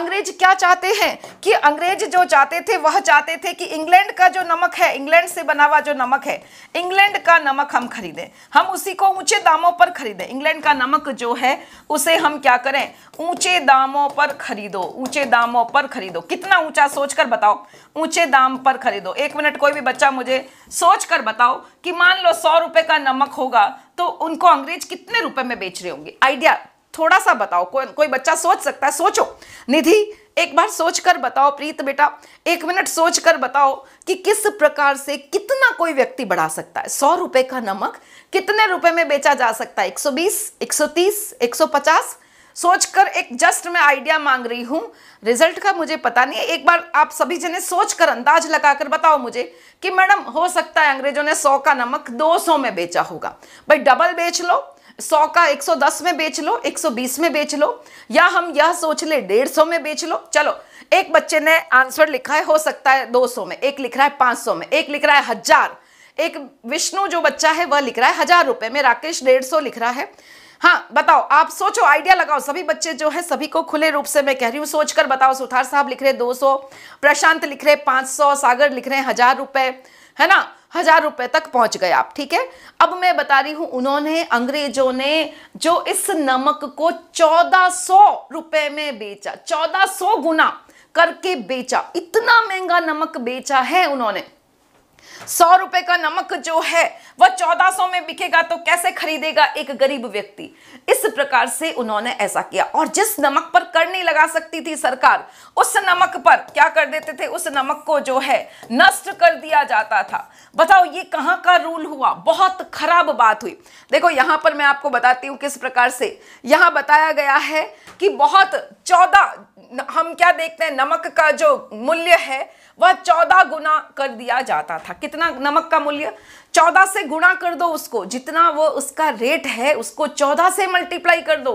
Speaker 1: अंग्रेज क्या चाहते हैं कि अंग्रेज जो चाहते थे वह चाहते थे कि इंग्लैंड का जो नमक है इंग्लैंड से बना हुआ जो नमक है इंग्लैंड का नमक हम खरीदें हम उसी को ऊंचे दामों पर खरीदें इंग्लैंड का नमक जो है उसे हम क्या करें ऊंचे दामों पर खरीदो ऊंचे दामों पर खरीदो कितना ऊंचा सोचकर बताओ ऊंचे दाम पर खरीदो एक मिनट कोई भी बच्चा मुझे सोच कर बताओ कि मान लो सौ रुपए का नमक होगा तो उनको अंग्रेज कितने रुपए में बेच रहे होंगे आइडिया थोड़ा सा बताओ को, कोई बच्चा सोच सकता है सोचो निधि एक बार सोच कर बताओ प्रीत बेटा एक मिनट सोच कर बताओ कि किस प्रकार से कितना कोई व्यक्ति बढ़ा सकता है सौ रुपए का नमक कितने रुपए में बेचा जा सकता है 120, 130, 150 सोचकर एक जस्ट मैं आइडिया मांग रही हूँ रिजल्ट का मुझे पता नहीं है एक बार आप सभी जने सोच कर अंदाज लगाकर बताओ मुझे कि मैडम हो सकता है अंग्रेजों ने सौ का नमक दो सौ में बेचा होगा भाई डबल बेच लो सौ का 110 में बेच लो 120 में बेच लो या हम यह सोच ले सौ में बेच लो चलो एक बच्चे ने आंसर लिखा है हो सकता है सौ में एक लिख रहा है सौ में एक लिख रहा है हजार एक विष्णु जो बच्चा है वह लिख रहा है हजार रुपए में राकेश डेढ़ सौ लिख रहा है हाँ बताओ आप सोचो आइडिया लगाओ सभी बच्चे जो है सभी को खुले रूप से मैं कह रही हूँ सोचकर बताओ सुथार साहब लिख रहे दो सौ प्रशांत लिख रहे पांच सौ सागर लिख रहे हजार रुपए है ना हजार रुपए तक पहुंच गए आप ठीक है अब मैं बता रही हूं उन्होंने अंग्रेजों ने जो इस नमक को चौदह सौ रुपए में बेचा चौदह सौ गुना करके बेचा इतना महंगा नमक बेचा है उन्होंने सौ रुपए का नमक जो है वह चौदह सौ में बिकेगा तो कैसे खरीदेगा एक गरीब व्यक्ति इस प्रकार से उन्होंने ऐसा किया और जिस नमक पर कर नहीं लगा सकती थी सरकार उस नमक पर क्या कर देते थे उस नमक को जो है नष्ट कर दिया जाता था बताओ ये कहां का रूल हुआ बहुत खराब बात हुई देखो यहां पर मैं आपको बताती हूँ किस प्रकार से यहां बताया गया है कि बहुत चौदह हम क्या देखते हैं नमक का जो मूल्य है वह चौदह गुना कर दिया जाता था कितना नमक का मूल्य चौदह से गुणा कर दो उसको जितना वो उसका रेट है उसको चौदह से मल्टीप्लाई कर दो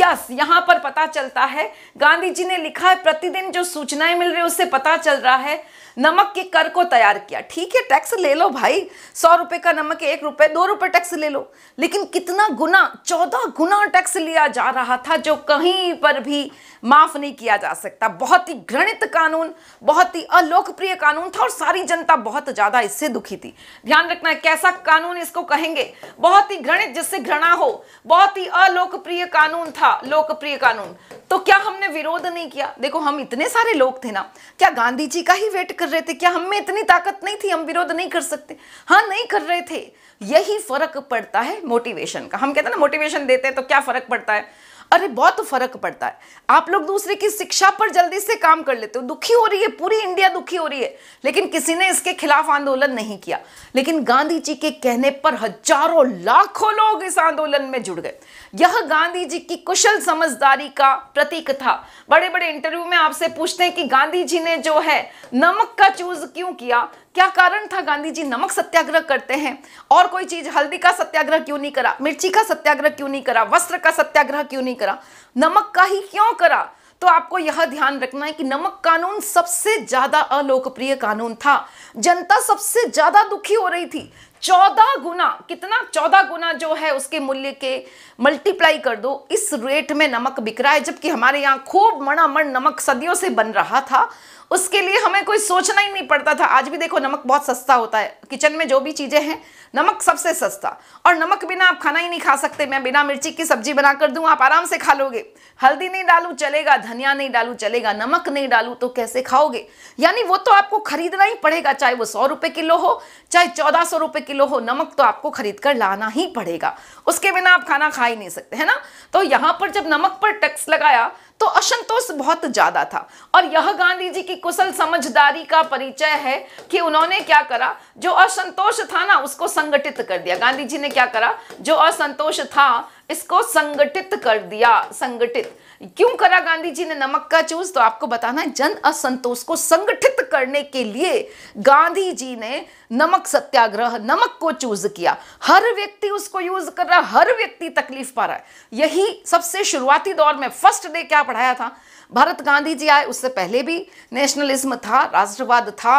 Speaker 1: यस यहाँ पर पता चलता है गांधी जी ने लिखा है प्रतिदिन जो सूचनाएं मिल रही है उससे पता चल रहा है नमक के कर को तैयार किया ठीक है टैक्स ले लो भाई सौ रुपए का नमक एक रुपए दो रुपए टैक्स ले लो लेकिन कितना गुना चौदह गुना टैक्स लिया जा रहा था जो कहीं पर भी माफ नहीं किया जा सकता बहुत ही घृणित कानून बहुत ही अलोकप्रिय कानून था और सारी जनता बहुत ज्यादा इससे दुखी थी ध्यान रखना कैसा कानून इसको कहेंगे बहुत ही घृणित जिससे घृणा हो बहुत ही अलोकप्रिय कानून था लोकप्रिय कानून तो क्या हमने विरोध नहीं किया देखो हम इतने सारे लोग थे ना क्या गांधी जी का ही वेट कर रहे थे क्या हम में इतनी ताकत नहीं थी हम विरोध नहीं कर सकते हाँ नहीं कर रहे थे यही फर्क पड़ता है मोटिवेशन का हम कहते हैं ना मोटिवेशन देते हैं तो क्या फर्क पड़ता है अरे बहुत फर्क पड़ता है आप लोग दूसरे की शिक्षा पर जल्दी से काम कर लेते हो दुखी हो रही है पूरी इंडिया दुखी हो रही है लेकिन किसी ने इसके खिलाफ आंदोलन नहीं किया लेकिन गांधी जी के कहने पर हजारों लाखों लोग इस आंदोलन में जुड़ गए यह गांधी जी की कुशल समझदारी का प्रतीक था बड़े बड़े इंटरव्यू में आपसे पूछते हैं कि गांधी जी ने जो है नमक का चूज क्यों किया क्या कारण था गांधी जी नमक सत्याग्रह करते हैं और कोई चीज हल्दी का सत्याग्रह क्यों नहीं करा मिर्ची का सत्याग्रह क्यों नहीं करा वस्त्र का सत्याग्रह क्यों नहीं करा नमक का ही क्यों करा तो आपको यह ध्यान रखना है कि नमक कानून सबसे ज्यादा अलोकप्रिय कानून था जनता सबसे ज्यादा दुखी हो रही थी चौदह गुना कितना चौदह गुना जो है उसके मूल्य के मल्टीप्लाई कर दो इस रेट में नमक बिक रहा है जबकि हमारे यहाँ खूब मण नमक सदियों से बन रहा था उसके लिए हमें कोई सोचना ही नहीं पड़ता था आज भी देखो नमक बहुत सस्ता होता है किचन में जो भी चीज़ें हैं नमक सबसे सस्ता और नमक बिना आप खाना ही नहीं खा सकते मैं बिना मिर्ची की सब्जी बना कर आप आराम से खा लोगे हल्दी नहीं डालू चलेगा धनिया नहीं डालू चलेगा नमक नहीं डालू तो कैसे खाओगे यानी वो तो आपको खरीदना ही पड़ेगा चाहे वो सौ रुपए किलो हो चाहे चौदह सौ रुपए किलो हो नमक तो आपको खरीद कर लाना ही पड़ेगा उसके बिना आप खाना खा ही नहीं सकते है ना तो यहाँ पर जब नमक पर टैक्स लगाया तो असंतोष बहुत ज्यादा था और यह गांधी जी की कुशल समझदारी का परिचय है कि उन्होंने क्या करा जो असंतोष था ना उसको संगठित कर दिया गांधी जी ने क्या करा जो असंतोष था इसको संगठित कर दिया संगठित क्यों करा गांधी जी ने नमक का चूज तो आपको बताना है जन असंतोष को संगठित करने के लिए गांधी जी ने नमक सत्याग्रह नमक को चूज किया हर व्यक्ति उसको यूज कर रहा हर व्यक्ति तकलीफ पा रहा है यही सबसे शुरुआती दौर में फर्स्ट डे क्या पढ़ाया था भारत गांधी जी आए उससे पहले भी नेशनलिज्म था राष्ट्रवाद था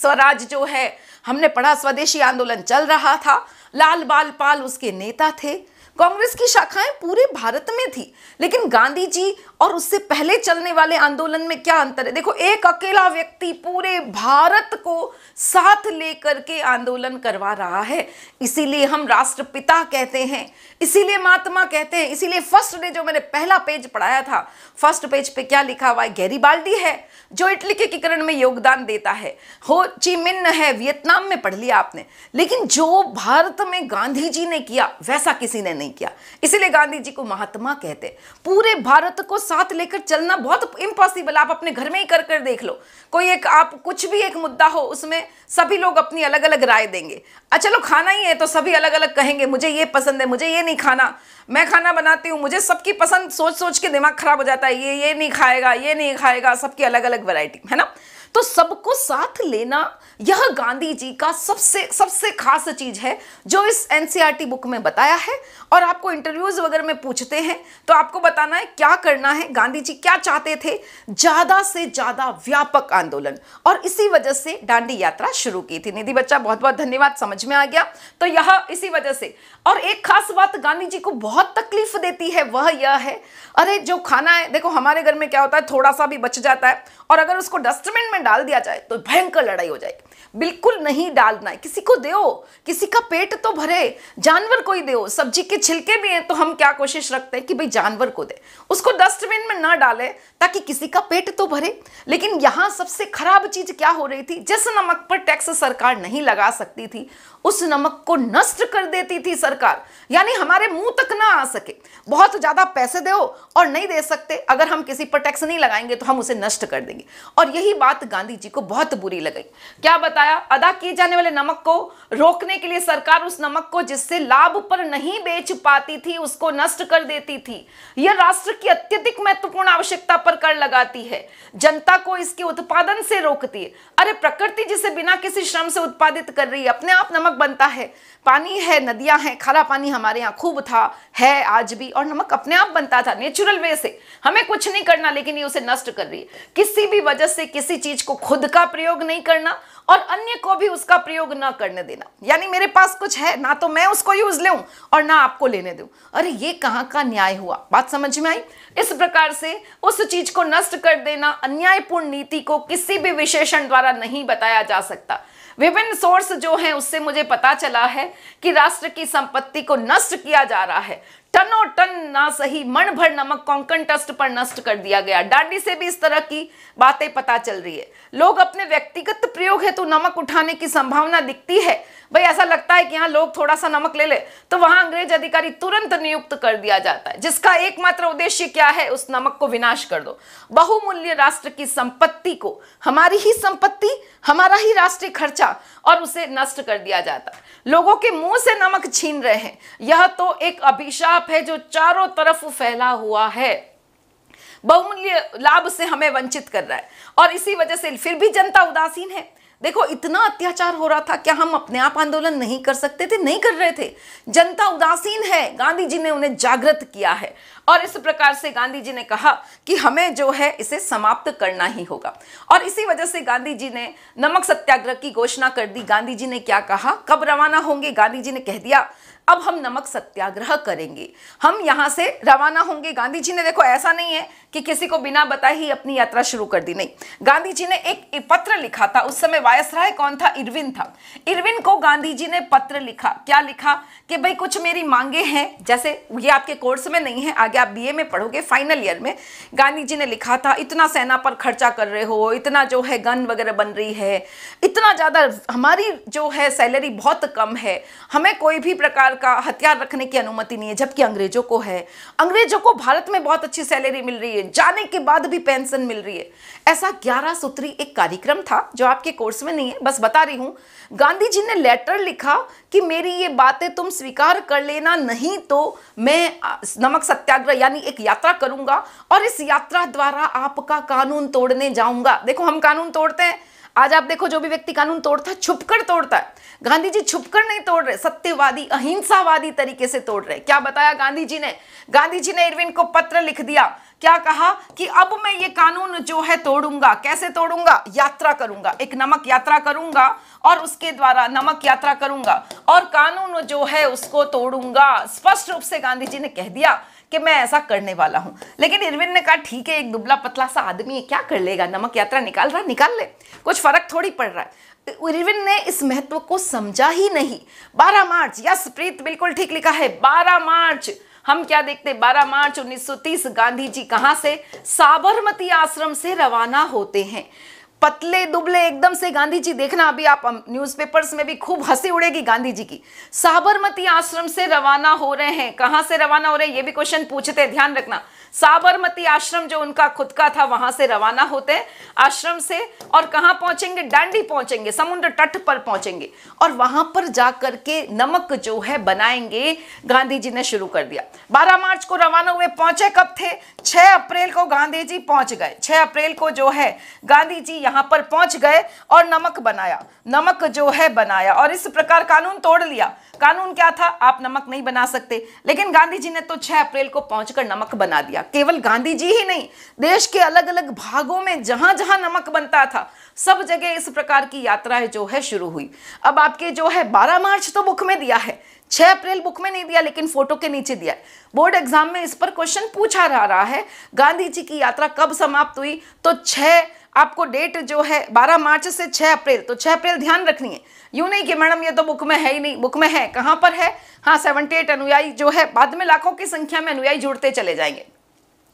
Speaker 1: स्वराज जो है हमने पढ़ा स्वदेशी आंदोलन चल रहा था लाल बाल पाल उसके नेता थे कांग्रेस की शाखाएं पूरे भारत में थी लेकिन गांधी जी और उससे पहले चलने वाले आंदोलन में क्या अंतर है देखो एक अकेला व्यक्ति पूरे भारत को साथ लेकर के आंदोलन करवा रहा है इसीलिए हम राष्ट्रपिता कहते हैं इसीलिए महात्मा कहते हैं इसीलिए फर्स्ट डे जो मैंने पहला पेज पढ़ाया था फर्स्ट पेज पे क्या लिखा हुआ है गैरीबाल्डी है जो इटली के किकरण में योगदान देता है हो चिमिन है वियतनाम में पढ़ लिया आपने लेकिन जो भारत में गांधी जी ने किया वैसा किसी ने नहीं किया इसीलिए गांधी जी को महात्मा कहते पूरे भारत को साथ लेकर चलना बहुत इम्पॉसिबल आप अपने घर में ही कर कर देख लो कोई एक आप कुछ भी एक मुद्दा हो उसमें सभी लोग अपनी अलग अलग राय देंगे अच्छा लो खाना ही है तो सभी अलग अलग कहेंगे मुझे ये पसंद है मुझे ये नहीं खाना मैं खाना बनाती हूँ मुझे सबकी पसंद सोच सोच के दिमाग खराब हो जाता है ये ये नहीं खाएगा ये नहीं खाएगा सबकी अलग अलग वैरायटी है ना तो सबको साथ लेना यह गांधी जी का सबसे सबसे खास चीज है जो इस एनसीआरटी बुक e में बताया है और आपको इंटरव्यूज़ वगैरह में पूछते हैं तो आपको बताना है क्या करना है गांधी जी क्या चाहते थे ज़्यादा से ज़्यादा व्यापक आंदोलन और इसी वजह से डांडी यात्रा शुरू की थी निधि बच्चा बहुत बहुत धन्यवाद समझ में आ गया तो यह इसी वजह से और एक खास बात गांधी जी को बहुत तकलीफ देती है वह यह है अरे जो खाना है देखो हमारे घर में क्या होता है थोड़ा सा भी बच जाता है और अगर उसको डस्टबिन में डाल दिया जाए तो भयंकर लड़ाई हो जाएगी बिल्कुल नहीं डालना है किसी को दो किसी का पेट तो भरे जानवर को ही दो सब्जी के छिलके भी हैं तो हम क्या कोशिश रखते हैं कि भाई जानवर को दे उसको डस्टबिन में ना डालें ताकि किसी का पेट तो भरे लेकिन यहां सबसे खराब चीज़ क्या हो रही थी जिस नमक पर टैक्स सरकार नहीं लगा सकती थी उस नमक को नष्ट कर देती थी सरकार यानी हमारे मुंह तक ना आ सके बहुत ज़्यादा पैसे दो और नहीं दे सकते अगर हम किसी पर टैक्स नहीं लगाएंगे तो हम उसे नष्ट कर देंगे और यही बात गांधी जी को बहुत बुरी लगी क्या बताया अदा किए जाने वाले नमक को रोकने के लिए सरकार उस नमक को जिससे लाभ पर नहीं बेच पाती थी उसको नष्ट कर देती थी यह राष्ट्र की अत्यधिक महत्वपूर्ण आवश्यकता पर पर कर लगाती है जनता को इसके उत्पादन से रोकती है अरे प्रकृति जिसे बिना किसी श्रम से उत्पादित कर रही है अपने आप नमक बनता है पानी है नदियां हैं खारा पानी हमारे यहाँ खूब था है आज भी और नमक अपने आप बनता था नेचुरल वे से हमें कुछ नहीं करना लेकिन ये उसे नष्ट कर रही है किसी भी वजह से किसी चीज को खुद का प्रयोग नहीं करना और अन्य को भी उसका प्रयोग ना करने देना यानी मेरे पास कुछ है ना तो मैं उसको यूज लू और ना आपको लेने दू अरे ये कहाँ का न्याय हुआ बात समझ में आई इस प्रकार से उस चीज को नष्ट कर देना अन्यायपूर्ण नीति को किसी भी विशेषण द्वारा नहीं बताया जा सकता विभिन्न सोर्स जो हैं उससे मुझे पता चला है कि राष्ट्र की संपत्ति को नष्ट किया जा रहा है टनो टन ना सही मन भर नमक कोंकण ट्रस्ट पर नष्ट कर दिया गया डांडी से भी इस तरह की बातें पता चल रही है लोग अपने व्यक्तिगत प्रयोग हेतु नमक उठाने की संभावना दिखती है भाई ऐसा लगता है कि यहाँ लोग थोड़ा सा नमक ले ले तो वहां अंग्रेज अधिकारी तुरंत नियुक्त कर दिया जाता है जिसका एकमात्र उद्देश्य क्या है उस नमक को विनाश कर दो बहुमूल्य राष्ट्र की संपत्ति को हमारी ही संपत्ति हमारा ही राष्ट्रीय खर्चा और उसे नष्ट कर दिया जाता है लोगों के मुंह से नमक छीन रहे हैं यह तो एक अभिशाप पाप है जो चारों तरफ फैला हुआ है बहुमूल्य लाभ से हमें वंचित कर रहा है और इसी वजह से फिर भी जनता उदासीन है देखो इतना अत्याचार हो रहा था क्या हम अपने आप आंदोलन नहीं कर सकते थे नहीं कर रहे थे जनता उदासीन है गांधी जी ने उन्हें जागृत किया है और इस प्रकार से गांधी जी ने कहा कि हमें जो है इसे समाप्त करना ही होगा और इसी वजह से गांधी जी ने नमक सत्याग्रह की घोषणा कर दी गांधी जी ने क्या कहा कब रवाना होंगे गांधी जी ने कह दिया अब हम नमक सत्याग्रह करेंगे हम यहाँ से रवाना होंगे गांधी जी ने देखो ऐसा नहीं है कि किसी को बिना बताए ही अपनी यात्रा शुरू कर दी नहीं गांधी जी ने एक पत्र लिखा था उस समय वायसराय कौन था इरविन था इरविन को गांधी जी ने पत्र लिखा क्या लिखा कि भाई कुछ मेरी मांगे हैं जैसे ये आपके कोर्स में नहीं है आगे आप बीए में पढ़ोगे फाइनल ईयर में गांधी जी ने लिखा था इतना सेना पर खर्चा कर रहे हो इतना जो है गन वगैरह बन रही है इतना ज़्यादा हमारी जो है सैलरी बहुत कम है हमें कोई भी प्रकार प्रकार का हथियार रखने की अनुमति नहीं है जबकि अंग्रेजों को है अंग्रेजों को भारत में बहुत अच्छी सैलरी मिल रही है जाने के बाद भी पेंशन मिल रही है ऐसा ग्यारह सूत्री एक कार्यक्रम था जो आपके कोर्स में नहीं है बस बता रही हूं गांधी जी ने लेटर लिखा कि मेरी ये बातें तुम स्वीकार कर लेना नहीं तो मैं नमक सत्याग्रह यानी एक यात्रा करूंगा और इस यात्रा द्वारा आपका कानून तोड़ने जाऊंगा देखो हम कानून तोड़ते हैं आज आप देखो जो भी व्यक्ति कानून तोड़ता है छुपकर तोड़ता है गांधी जी छुपकर नहीं तोड़ रहे सत्यवादी अहिंसावादी तरीके से तोड़ रहे क्या बताया गांधी जी ने गांधी जी ने इरविन को पत्र लिख दिया क्या कहा कि अब मैं ये कानून जो है तोड़ूंगा कैसे तोड़ूंगा यात्रा करूंगा एक नमक यात्रा करूंगा और उसके द्वारा नमक यात्रा करूंगा और कानून जो है उसको तोड़ूंगा स्पष्ट रूप से गांधी जी ने कह दिया कि मैं ऐसा करने वाला हूं लेकिन इरविन ने कहा ठीक है एक दुबला पतला सा आदमी है क्या कर लेगा नमक यात्रा निकाल रहा निकाल ले कुछ फर्क थोड़ी पड़ रहा है इरविन ने इस महत्व को समझा ही नहीं बारह मार्च यस प्रीत बिल्कुल ठीक लिखा है बारह मार्च हम क्या देखते हैं 12 मार्च 1930 गांधी जी कहां से साबरमती आश्रम से रवाना होते हैं पतले दुबले एकदम से गांधी जी देखना अभी आप न्यूज़पेपर्स में भी खूब हंसी उड़ेगी गांधी जी की साबरमती आश्रम से रवाना हो रहे हैं कहां से रवाना हो रहे हैं ये भी क्वेश्चन पूछते हैं ध्यान रखना साबरमती आश्रम जो उनका खुद का था वहां से रवाना होते हैं आश्रम से और कहां पहुंचेंगे डांडी पहुंचेंगे समुद्र तट पर पहुंचेंगे और वहां पर जाकर के नमक जो है बनाएंगे गांधी जी ने शुरू कर दिया 12 मार्च को रवाना हुए पहुंचे कब थे 6 अप्रैल को गांधी जी पहुंच गए 6 अप्रैल को जो है गांधी जी यहां पर पहुंच गए और नमक बनाया नमक जो है बनाया और इस प्रकार कानून तोड़ लिया कानून क्या था आप नमक नहीं बना सकते लेकिन गांधी जी ने तो छह अप्रैल को पहुंचकर नमक बना दिया किया केवल गांधी जी ही नहीं देश के अलग अलग भागों में जहां जहां नमक बनता था सब जगह इस प्रकार की यात्राएं जो है शुरू हुई अब आपके जो है 12 मार्च तो बुक में दिया है 6 अप्रैल बुक में नहीं दिया लेकिन फोटो के नीचे दिया है बोर्ड एग्जाम में इस पर क्वेश्चन पूछा जा रहा है गांधी जी की यात्रा कब समाप्त हुई तो 6 आपको डेट जो है 12 मार्च से 6 अप्रैल तो 6 अप्रैल ध्यान रखनी है यूं नहीं कि मैडम ये तो बुक में है ही नहीं बुक में है कहां पर है हाँ 78 एट अनुयायी जो है बाद में लाखों की संख्या में अनुयायी जुड़ते चले जाएंगे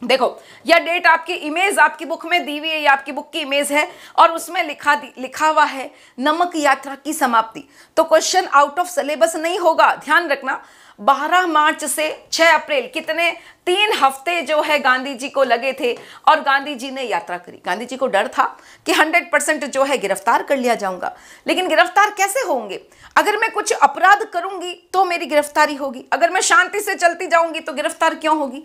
Speaker 1: देखो यह डेट आपकी इमेज आपकी बुक में दी हुई है या आपकी बुक की इमेज है और उसमें लिखा लिखा हुआ है नमक यात्रा की समाप्ति तो क्वेश्चन आउट ऑफ सिलेबस नहीं होगा ध्यान रखना 12 मार्च से 6 अप्रैल कितने तीन हफ्ते जो है गांधी जी को लगे थे और गांधी जी ने यात्रा करी गांधी जी को डर था कि 100 परसेंट जो है गिरफ्तार कर लिया जाऊंगा लेकिन गिरफ्तार कैसे होंगे अगर मैं कुछ अपराध करूंगी तो मेरी गिरफ्तारी होगी अगर मैं शांति से चलती जाऊंगी तो गिरफ्तार क्यों होगी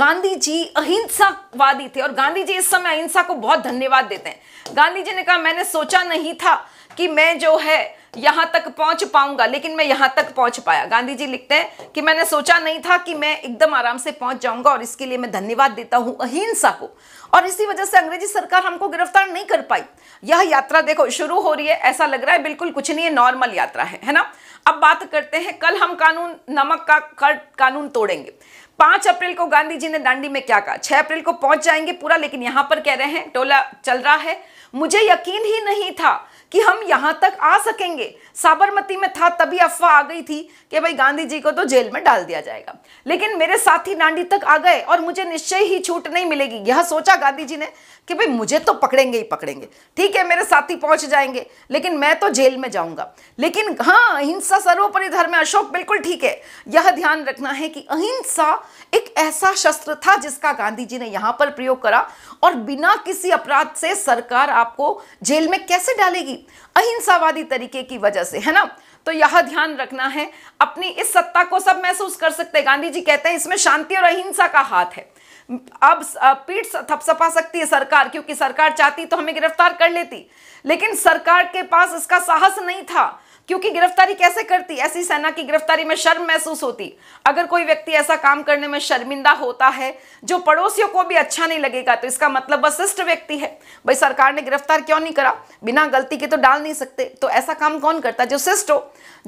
Speaker 1: गांधी जी अहिंसावादी थे और गांधी जी इस समय अहिंसा को बहुत धन्यवाद देते हैं गांधी जी ने कहा मैंने सोचा नहीं था कि मैं जो है यहां तक पहुंच पाऊंगा लेकिन मैं यहां तक पहुंच पाया गांधी जी लिखते हैं कि मैंने सोचा नहीं था कि मैं एकदम आराम से पहुंच जाऊंगा और इसके लिए मैं धन्यवाद देता हूं अहिंसा को और इसी वजह से अंग्रेजी सरकार हमको गिरफ्तार नहीं कर पाई यह यात्रा देखो शुरू हो रही है ऐसा लग रहा है बिल्कुल कुछ नहीं है नॉर्मल यात्रा है है ना अब बात करते हैं कल हम कानून नमक का कानून तोड़ेंगे पांच अप्रैल को गांधी जी ने दांडी में क्या कहा छह अप्रैल को पहुंच जाएंगे पूरा लेकिन यहां पर कह रहे हैं टोला चल रहा है मुझे यकीन ही नहीं था कि हम यहां तक आ सकेंगे साबरमती में था तभी अफवाह आ गई थी कि भाई गांधी जी को तो जेल में डाल दिया जाएगा लेकिन मेरे साथी नांडी तक आ गए और मुझे निश्चय ही छूट नहीं मिलेगी यह सोचा गांधी जी ने कि भाई मुझे तो पकड़ेंगे ही पकड़ेंगे ठीक है मेरे साथी पहुंच जाएंगे लेकिन मैं तो जेल में जाऊंगा लेकिन हाँ अहिंसा सर्वोपरि धर्म है अशोक बिल्कुल ठीक है यह ध्यान रखना है कि अहिंसा एक ऐसा शस्त्र था जिसका गांधी जी ने यहां पर प्रयोग करा और बिना किसी अपराध से सरकार आपको जेल में कैसे डालेगी अहिंसावादी तरीके की वजह से है ना तो यह ध्यान रखना है अपनी इस सत्ता को सब महसूस कर सकते गांधी जी कहते हैं इसमें शांति और अहिंसा का हाथ है अब पीठ थपथपा सकती है सरकार क्योंकि सरकार चाहती तो हमें गिरफ्तार कर लेती लेकिन सरकार के पास इसका साहस नहीं था क्योंकि गिरफ्तारी कैसे करती ऐसी सेना की गिरफ्तारी में शर्म महसूस होती अगर कोई व्यक्ति ऐसा काम करने में शर्मिंदा होता है जो पड़ोसियों को भी अच्छा नहीं लगेगा तो इसका मतलब वह शिष्ट व्यक्ति है भाई सरकार ने गिरफ्तार क्यों नहीं करा बिना गलती के तो डाल नहीं सकते तो ऐसा काम कौन करता जो शिष्ट हो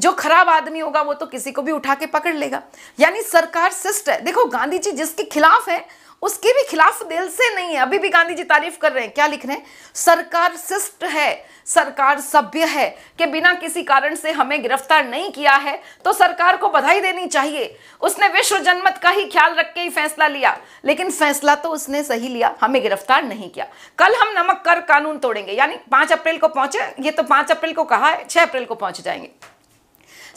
Speaker 1: जो खराब आदमी होगा वो तो किसी को भी उठा के पकड़ लेगा यानी सरकार शिष्ट है देखो गांधी जी जिसके खिलाफ है उसके भी खिलाफ दिल से नहीं है अभी भी गांधी जी तारीफ कर रहे हैं क्या लिख रहे हैं सरकार शिष्ट है सरकार सभ्य है कि बिना किसी कारण से हमें गिरफ्तार नहीं किया है तो सरकार को बधाई देनी चाहिए उसने विश्व जनमत का ही ख्याल रख के ही फैसला लिया लेकिन फैसला तो उसने सही लिया हमें गिरफ्तार नहीं किया कल हम नमक कर कानून तोड़ेंगे यानी पांच अप्रैल को पहुंचे ये तो पांच अप्रैल को कहा है छह अप्रैल को पहुंच जाएंगे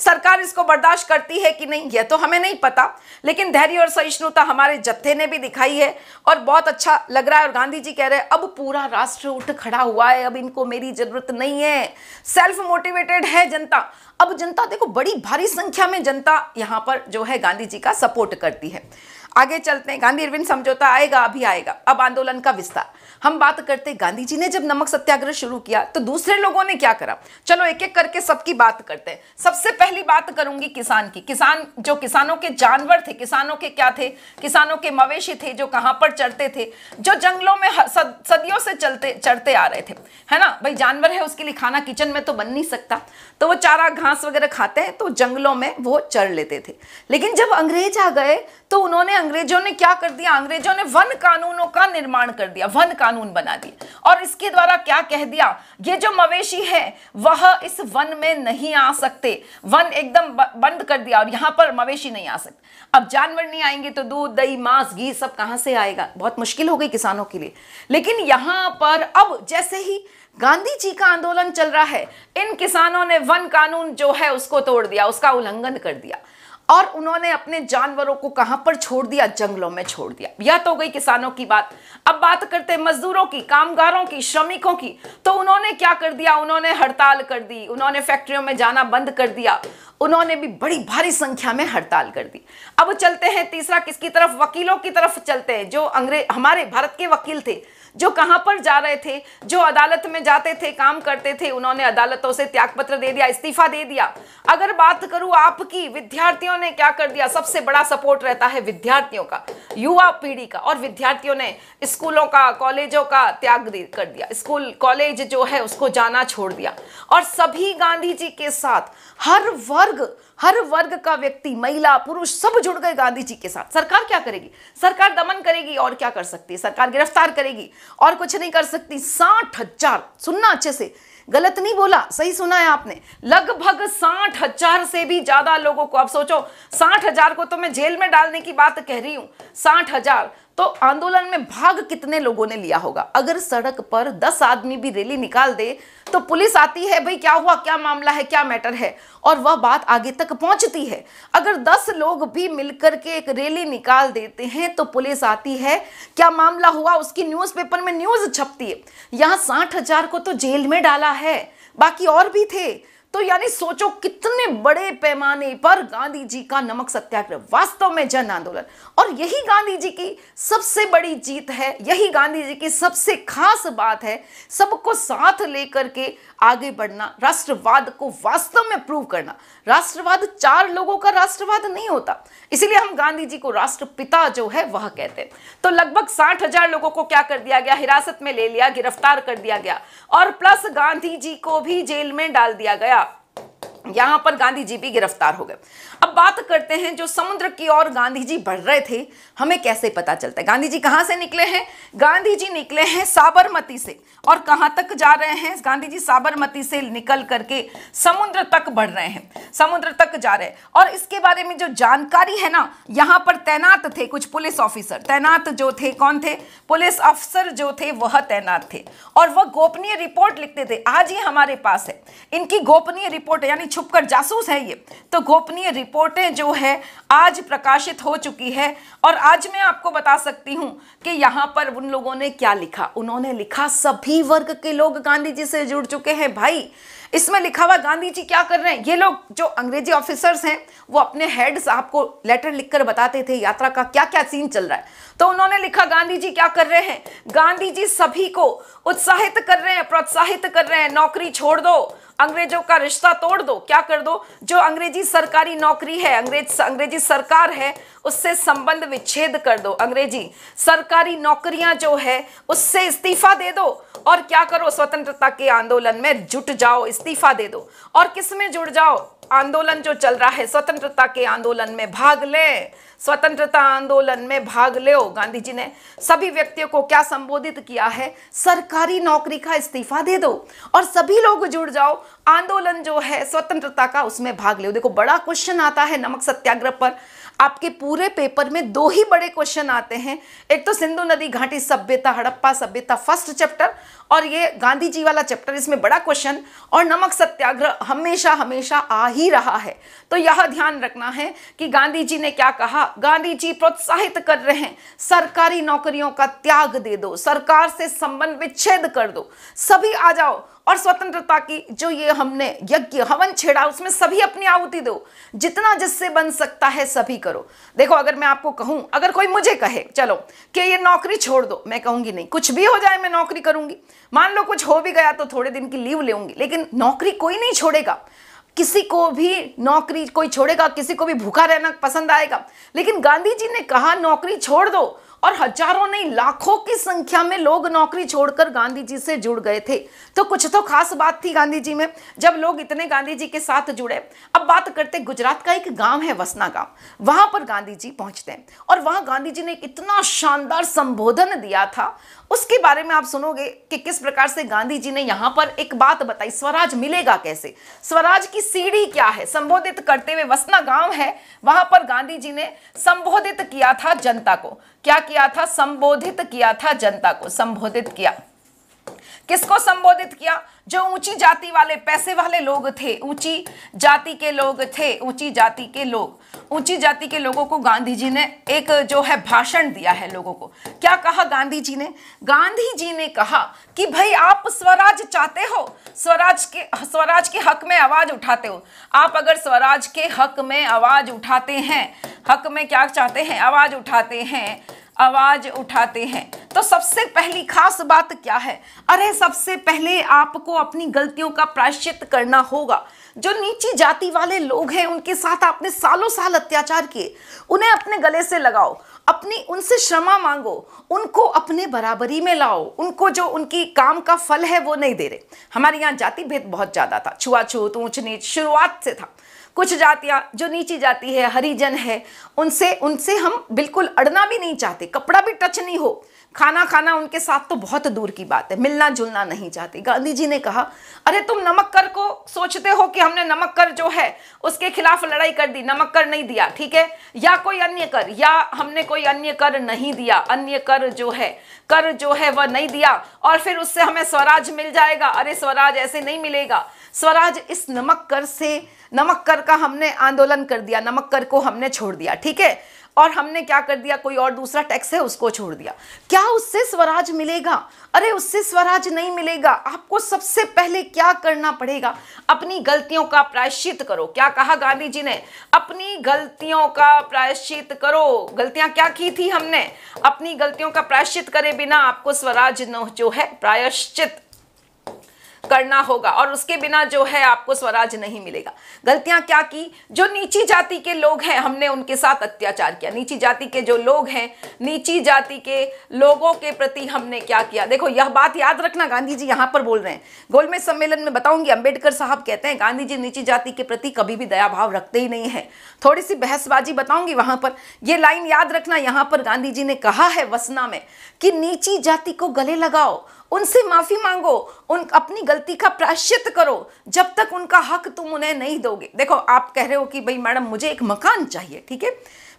Speaker 1: सरकार इसको बर्दाश्त करती है कि नहीं यह तो हमें नहीं पता लेकिन धैर्य और सहिष्णुता हमारे जत्थे ने भी दिखाई है और बहुत अच्छा लग रहा है और गांधी जी कह रहे हैं अब पूरा राष्ट्र उठ खड़ा हुआ है अब इनको मेरी जरूरत नहीं है सेल्फ मोटिवेटेड है जनता अब जनता देखो बड़ी भारी संख्या में जनता यहाँ पर जो है गांधी जी का सपोर्ट करती है आगे चलते हैं गांधी अरविंद समझौता आएगा अभी आएगा अब आंदोलन का विस्तार हम बात करते गांधी जी ने जब नमक सत्याग्रह शुरू किया तो दूसरे लोगों ने क्या करा चलो एक एक करके सबकी बात करते हैं सबसे पहली बात करूंगी किसान की किसान जो किसानों के जानवर थे किसानों के क्या थे किसानों के मवेशी थे जो कहाँ पर चढ़ते थे जो जंगलों में सदियों से चलते चढ़ते आ रहे थे है ना भाई जानवर है उसके लिए खाना किचन में तो बन नहीं सकता तो वो चारा घास वगैरह खाते हैं तो जंगलों में वो चढ़ लेते थे लेकिन जब अंग्रेज आ गए तो उन्होंने अंग्रेजों ने क्या कर दिया अंग्रेजों ने वन कानूनों का निर्माण कर दिया वन कानून बना दिए और इसके द्वारा क्या कह दिया ये जो मवेशी है वह इस वन में नहीं आ सकते वन एकदम बंद कर दिया और यहाँ पर मवेशी नहीं आ सकते अब जानवर नहीं आएंगे तो दूध दही मांस घी सब कहाँ से आएगा बहुत मुश्किल हो गई किसानों के लिए लेकिन यहाँ पर अब जैसे ही गांधी जी का आंदोलन चल रहा है इन किसानों ने वन कानून जो है उसको तोड़ दिया उसका उल्लंघन कर दिया और उन्होंने अपने जानवरों को कहां पर छोड़ दिया जंगलों में छोड़ दिया यह तो गई किसानों की बात अब बात करते मजदूरों की कामगारों की श्रमिकों की तो उन्होंने क्या कर दिया उन्होंने हड़ताल कर दी उन्होंने फैक्ट्रियों में जाना बंद कर दिया उन्होंने भी बड़ी भारी संख्या में हड़ताल कर दी अब चलते हैं तीसरा किसकी तरफ वकीलों की तरफ चलते हैं जो अंग्रेज हमारे भारत के वकील थे जो कहां पर जा रहे थे जो अदालत में जाते थे काम करते थे उन्होंने अदालतों से त्यागपत्र दे दिया इस्तीफा दे दिया अगर बात करूं आपकी विद्यार्थियों ने क्या कर दिया सबसे बड़ा सपोर्ट रहता है विद्यार्थियों का युवा पीढ़ी का और विद्यार्थियों ने स्कूलों का कॉलेजों का त्याग कर दिया स्कूल कॉलेज जो है उसको जाना छोड़ दिया और सभी गांधी जी के साथ हर वर्ग हर वर्ग का व्यक्ति महिला पुरुष सब जुड़ गए गांधी जी के साथ सरकार क्या करेगी सरकार दमन करेगी और क्या कर सकती है सरकार गिरफ्तार करेगी और कुछ नहीं कर सकती साठ हजार सुनना अच्छे से गलत नहीं बोला सही सुना है आपने लगभग साठ हजार से भी ज्यादा लोगों को अब सोचो साठ हजार को तो मैं जेल में डालने की बात कह रही हूं साठ हजार तो आंदोलन में भाग कितने लोगों ने लिया होगा अगर सड़क पर दस आदमी भी रैली निकाल दे तो पुलिस आती है भाई क्या हुआ क्या मामला है क्या मैटर है और वह बात आगे तक पहुंचती है अगर दस लोग भी मिलकर के एक रैली निकाल देते हैं तो पुलिस आती है क्या मामला हुआ उसकी न्यूज़पेपर में न्यूज़ छपती है यहां साठ को तो जेल में डाला है बाकी और भी थे तो यानी सोचो कितने बड़े पैमाने पर गांधी जी का नमक सत्याग्रह वास्तव में जन आंदोलन और यही गांधी जी की सबसे बड़ी जीत है यही गांधी जी की सबसे खास बात है सबको साथ लेकर के आगे बढ़ना राष्ट्रवाद को वास्तव में प्रूव करना राष्ट्रवाद चार लोगों का राष्ट्रवाद नहीं होता इसीलिए हम गांधी जी को राष्ट्रपिता जो है वह कहते हैं तो लगभग साठ हजार लोगों को क्या कर दिया गया हिरासत में ले लिया गिरफ्तार कर दिया गया और प्लस गांधी जी को भी जेल में डाल दिया गया यहां पर गांधी जी भी गिरफ्तार हो गए अब बात करते हैं जो समुद्र की ओर गांधी जी बढ़ रहे थे हमें कैसे पता चलता है गांधी जी कहाँ से निकले हैं गांधी जी निकले हैं साबरमती से और कहाँ तक जा रहे हैं गांधी जी साबरमती से निकल करके समुद्र तक बढ़ रहे हैं समुद्र तक जा रहे हैं और इसके बारे में जो जानकारी है ना यहाँ पर तैनात थे कुछ पुलिस ऑफिसर तैनात जो थे कौन थे पुलिस अफसर जो थे वह तैनात थे और वह गोपनीय रिपोर्ट लिखते थे आज ये हमारे पास है इनकी गोपनीय रिपोर्ट यानी छुपकर जासूस है ये तो गोपनीय रिपोर्टें जो है आज प्रकाशित हो चुकी है और आज मैं आपको बता सकती हूं कि यहां पर उन लोगों ने क्या लिखा उन्होंने लिखा सभी वर्ग के लोग गांधी जी से जुड़ चुके हैं भाई इसमें लिखा हुआ गांधी जी क्या कर रहे हैं ये लोग जो अंग्रेजी ऑफिसर्स हैं वो अपने हेड साहब को लेटर लिखकर बताते थे यात्रा का क्या क्या सीन चल रहा है तो उन्होंने लिखा गांधी जी क्या कर रहे हैं गांधी जी सभी को उत्साहित कर रहे हैं प्रोत्साहित कर रहे हैं नौकरी छोड़ दो अंग्रेजों का रिश्ता तोड़ दो क्या कर दो जो अंग्रेजी सरकारी नौकरी है अंग्रेज अंग्रेजी सरकार है उससे संबंध विच्छेद कर दो अंग्रेजी सरकारी नौकरियां जो है उससे इस्तीफा दे दो और क्या करो स्वतंत्रता के आंदोलन में जुट जाओ इस्तीफा दे दो और किस में जुड़ जाओ आंदोलन जो चल रहा है स्वतंत्रता के आंदोलन में भाग लें स्वतंत्रता आंदोलन में भाग ले गांधी जी ने सभी व्यक्तियों को क्या संबोधित किया है सरकारी नौकरी का इस्तीफा दे दो और सभी लोग जुड़ जाओ आंदोलन जो है स्वतंत्रता का उसमें भाग ले देखो बड़ा क्वेश्चन आता है नमक सत्याग्रह पर आपके पूरे पेपर में दो ही बड़े क्वेश्चन आते हैं एक तो सिंधु नदी घाटी सभ्यता हड़प्पा सभ्यता फर्स्ट चैप्टर और ये गांधी जी वाला चैप्टर इसमें बड़ा क्वेश्चन और नमक सत्याग्रह हमेशा हमेशा आ ही रहा है तो यह ध्यान रखना है कि गांधी जी ने क्या कहा गांधी जी प्रोत्साहित कर रहे हैं सरकारी नौकरियों का त्याग दे दो सरकार से संबंध विच्छेद कर दो सभी आ जाओ और स्वतंत्रता की जो ये हमने यज्ञ हवन छेड़ा उसमें सभी अपनी आहुति दो जितना जिससे बन सकता है सभी करो देखो अगर मैं आपको कहूं अगर कोई मुझे कहे चलो कि ये नौकरी छोड़ दो मैं कहूंगी नहीं कुछ भी हो जाए मैं नौकरी करूंगी मान लो कुछ हो भी गया तो थोड़े दिन की लीव लेंगी लेकिन नौकरी कोई नहीं छोड़ेगा किसी को भी नौकरी कोई छोड़ेगा किसी को भी भूखा रहना पसंद आएगा लेकिन गांधी जी ने कहा नौकरी छोड़ दो और हजारों नहीं लाखों की संख्या में लोग नौकरी छोड़कर गांधी जी से जुड़ गए थे तो कुछ तो खास बात थी गांधी जी में जब लोग इतने गांधी जी के साथ जुड़े अब बात करते गुजरात का एक गांव है वसना गांव वहां पर गांधी जी पहुंचते हैं और वहां गांधी जी ने इतना शानदार संबोधन दिया था उसके बारे में आप सुनोगे कि किस प्रकार से गांधी जी ने यहां पर एक बात बताई स्वराज मिलेगा कैसे स्वराज की सीढ़ी क्या है संबोधित करते हुए वसना गांव है वहां पर गांधी जी ने संबोधित किया था जनता को क्या किया था संबोधित किया था जनता को संबोधित किया किसको संबोधित किया जो ऊंची जाति वाले पैसे वाले लोग थे ऊंची जाति के लोग थे ऊंची जाति के लोग ऊंची जाति के लोगों को गांधी जी ने एक जो है भाषण दिया है लोगों को क्या कहा गांधी जी ने गांधी जी ने कहा कि भाई आप स्वराज चाहते हो स्वराज के स्वराज के हक में आवाज उठाते हो आप अगर स्वराज के हक में आवाज उठाते हैं हक में क्या चाहते हैं आवाज उठाते हैं आवाज उठाते हैं तो सबसे पहली खास बात क्या है अरे सबसे पहले आपको अपनी गलतियों का प्रायश्चित करना होगा जो नीची जाति वाले लोग हैं उनके साथ आपने सालों साल अत्याचार किए उन्हें अपने गले से लगाओ अपनी उनसे क्षमा मांगो उनको अपने बराबरी में लाओ उनको जो उनकी काम का फल है वो नहीं दे रहे हमारे यहाँ जाति भेद बहुत ज़्यादा था छुआछूत ऊंच नीच शुरुआत से था कुछ जातियाँ जो नीची जाती है हरिजन है उनसे उनसे हम बिल्कुल अड़ना भी नहीं चाहते कपड़ा भी टच नहीं हो खाना खाना उनके साथ तो बहुत दूर की बात है मिलना जुलना नहीं चाहती गांधी जी ने कहा अरे तुम नमक कर को सोचते हो कि हमने नमक कर जो है उसके खिलाफ लड़ाई कर दी नमक कर नहीं दिया ठीक है या कोई अन्य कर या हमने कोई अन्य कर नहीं दिया अन्य कर जो है कर जो है वह नहीं दिया और फिर उससे हमें स्वराज मिल जाएगा अरे स्वराज ऐसे नहीं मिलेगा स्वराज इस नमक कर से नमक कर का हमने आंदोलन कर दिया नमक कर को हमने छोड़ दिया ठीक है और हमने क्या कर दिया कोई और दूसरा टैक्स है उसको छोड़ दिया क्या उससे स्वराज मिलेगा अरे उससे स्वराज नहीं मिलेगा आपको सबसे पहले क्या करना पड़ेगा अपनी गलतियों का प्रायश्चित करो क्या कहा गांधी जी ने अपनी गलतियों का प्रायश्चित करो गलतियां क्या की थी हमने अपनी गलतियों का प्रायश्चित करे बिना आपको स्वराज जो है प्रायश्चित करना होगा और उसके बिना जो है आपको स्वराज नहीं मिलेगा गलतियां क्या की जो नीची जाति के लोग हैं हमने उनके साथ अत्याचार किया नीची जाति के जो लोग हैं नीची जाति के लोगों के प्रति हमने क्या किया देखो यह बात याद रखना गांधी जी यहाँ पर बोल रहे हैं गोलमेज सम्मेलन में बताऊंगी अम्बेडकर साहब कहते हैं गांधी जी नीची जाति के प्रति कभी भी दया भाव रखते ही नहीं है थोड़ी सी बहसबाजी बताऊंगी वहां पर यह लाइन याद रखना यहाँ पर गांधी जी ने कहा है वसना में कि नीची जाति को गले लगाओ उनसे माफ़ी मांगो उन अपनी गलती का प्राश्चित करो जब तक उनका हक तुम उन्हें नहीं दोगे देखो आप कह रहे हो कि भाई मैडम मुझे एक मकान चाहिए ठीक है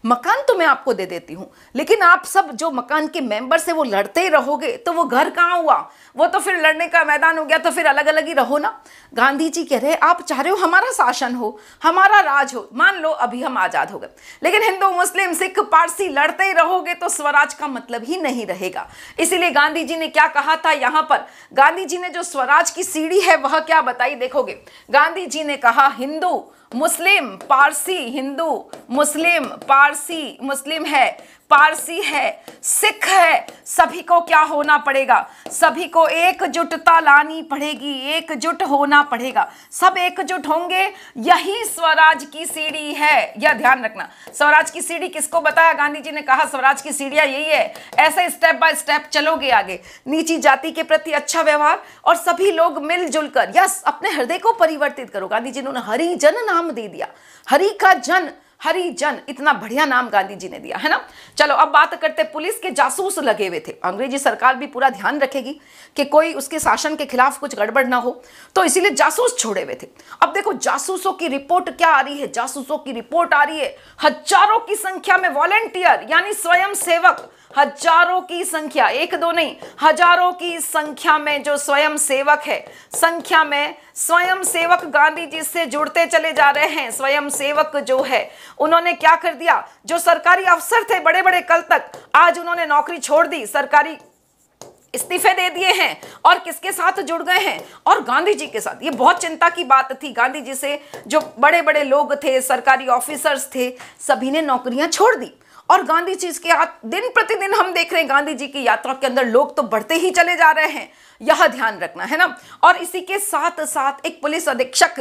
Speaker 1: मकान तो मैं आपको दे देती हूँ लेकिन आप सब जो मकान के मेंबर से वो लड़ते ही रहोगे तो वो घर कहाँ हुआ वो तो फिर लड़ने का मैदान हो गया तो फिर अलग अलग ही रहो ना गांधी जी कह रहे आप चाह रहे हो हमारा शासन हो हमारा राज हो मान लो अभी हम आज़ाद हो गए लेकिन हिंदू मुस्लिम सिख पारसी लड़ते ही रहोगे तो स्वराज का मतलब ही नहीं रहेगा इसीलिए गांधी जी ने क्या कहा था यहाँ पर गांधी जी ने जो स्वराज की सीढ़ी है वह क्या बताई देखोगे गांधी जी ने कहा हिंदू मुस्लिम पारसी हिंदू मुस्लिम पारसी मुस्लिम है पारसी है सिख है सभी को क्या होना पड़ेगा सभी को एकजुटता लानी पड़ेगी एकजुट होना पड़ेगा सब एकजुट होंगे यही स्वराज की सीढ़ी है यह ध्यान रखना स्वराज की सीढ़ी किसको बताया गांधी जी ने कहा स्वराज की सीढ़ियाँ यही है ऐसे स्टेप बाय स्टेप चलोगे आगे नीची जाति के प्रति अच्छा व्यवहार और सभी लोग मिलजुल कर यस अपने हृदय को परिवर्तित करो गांधी जी ने हरिजन नाम दे दिया हरि का जन हरिजन इतना बढ़िया नाम गांधी जी ने दिया है ना चलो अब बात करते पुलिस के जासूस लगे हुए थे अंग्रेजी सरकार भी पूरा ध्यान रखेगी कि कोई उसके शासन के खिलाफ कुछ गड़बड़ ना हो तो इसीलिए जासूस छोड़े हुए थे अब देखो जासूसों की रिपोर्ट क्या आ रही है जासूसों की रिपोर्ट आ रही है हजारों की संख्या में वॉलेंटियर यानी स्वयं सेवक हजारों की संख्या एक दो नहीं हजारों की संख्या में जो स्वयं सेवक है संख्या में स्वयं सेवक गांधी जी से जुड़ते चले जा रहे हैं स्वयं सेवक जो है उन्होंने क्या कर दिया जो सरकारी अफसर थे बड़े बड़े कल तक आज उन्होंने नौकरी छोड़ दी सरकारी इस्तीफे दे दिए हैं और किसके साथ जुड़ गए हैं और गांधी जी के साथ ये बहुत चिंता की बात थी गांधी जी से जो बड़े बड़े लोग थे सरकारी ऑफिसर्स थे सभी ने नौकरियां छोड़ दी और गांधी जी के दिन प्रतिदिन हम देख रहे हैं गांधी जी की यात्रा के अंदर लोग तो बढ़ते ही चले जा रहे हैं यह ध्यान रखना है ना और इसी के साथ साथ एक पुलिस अधीक्षक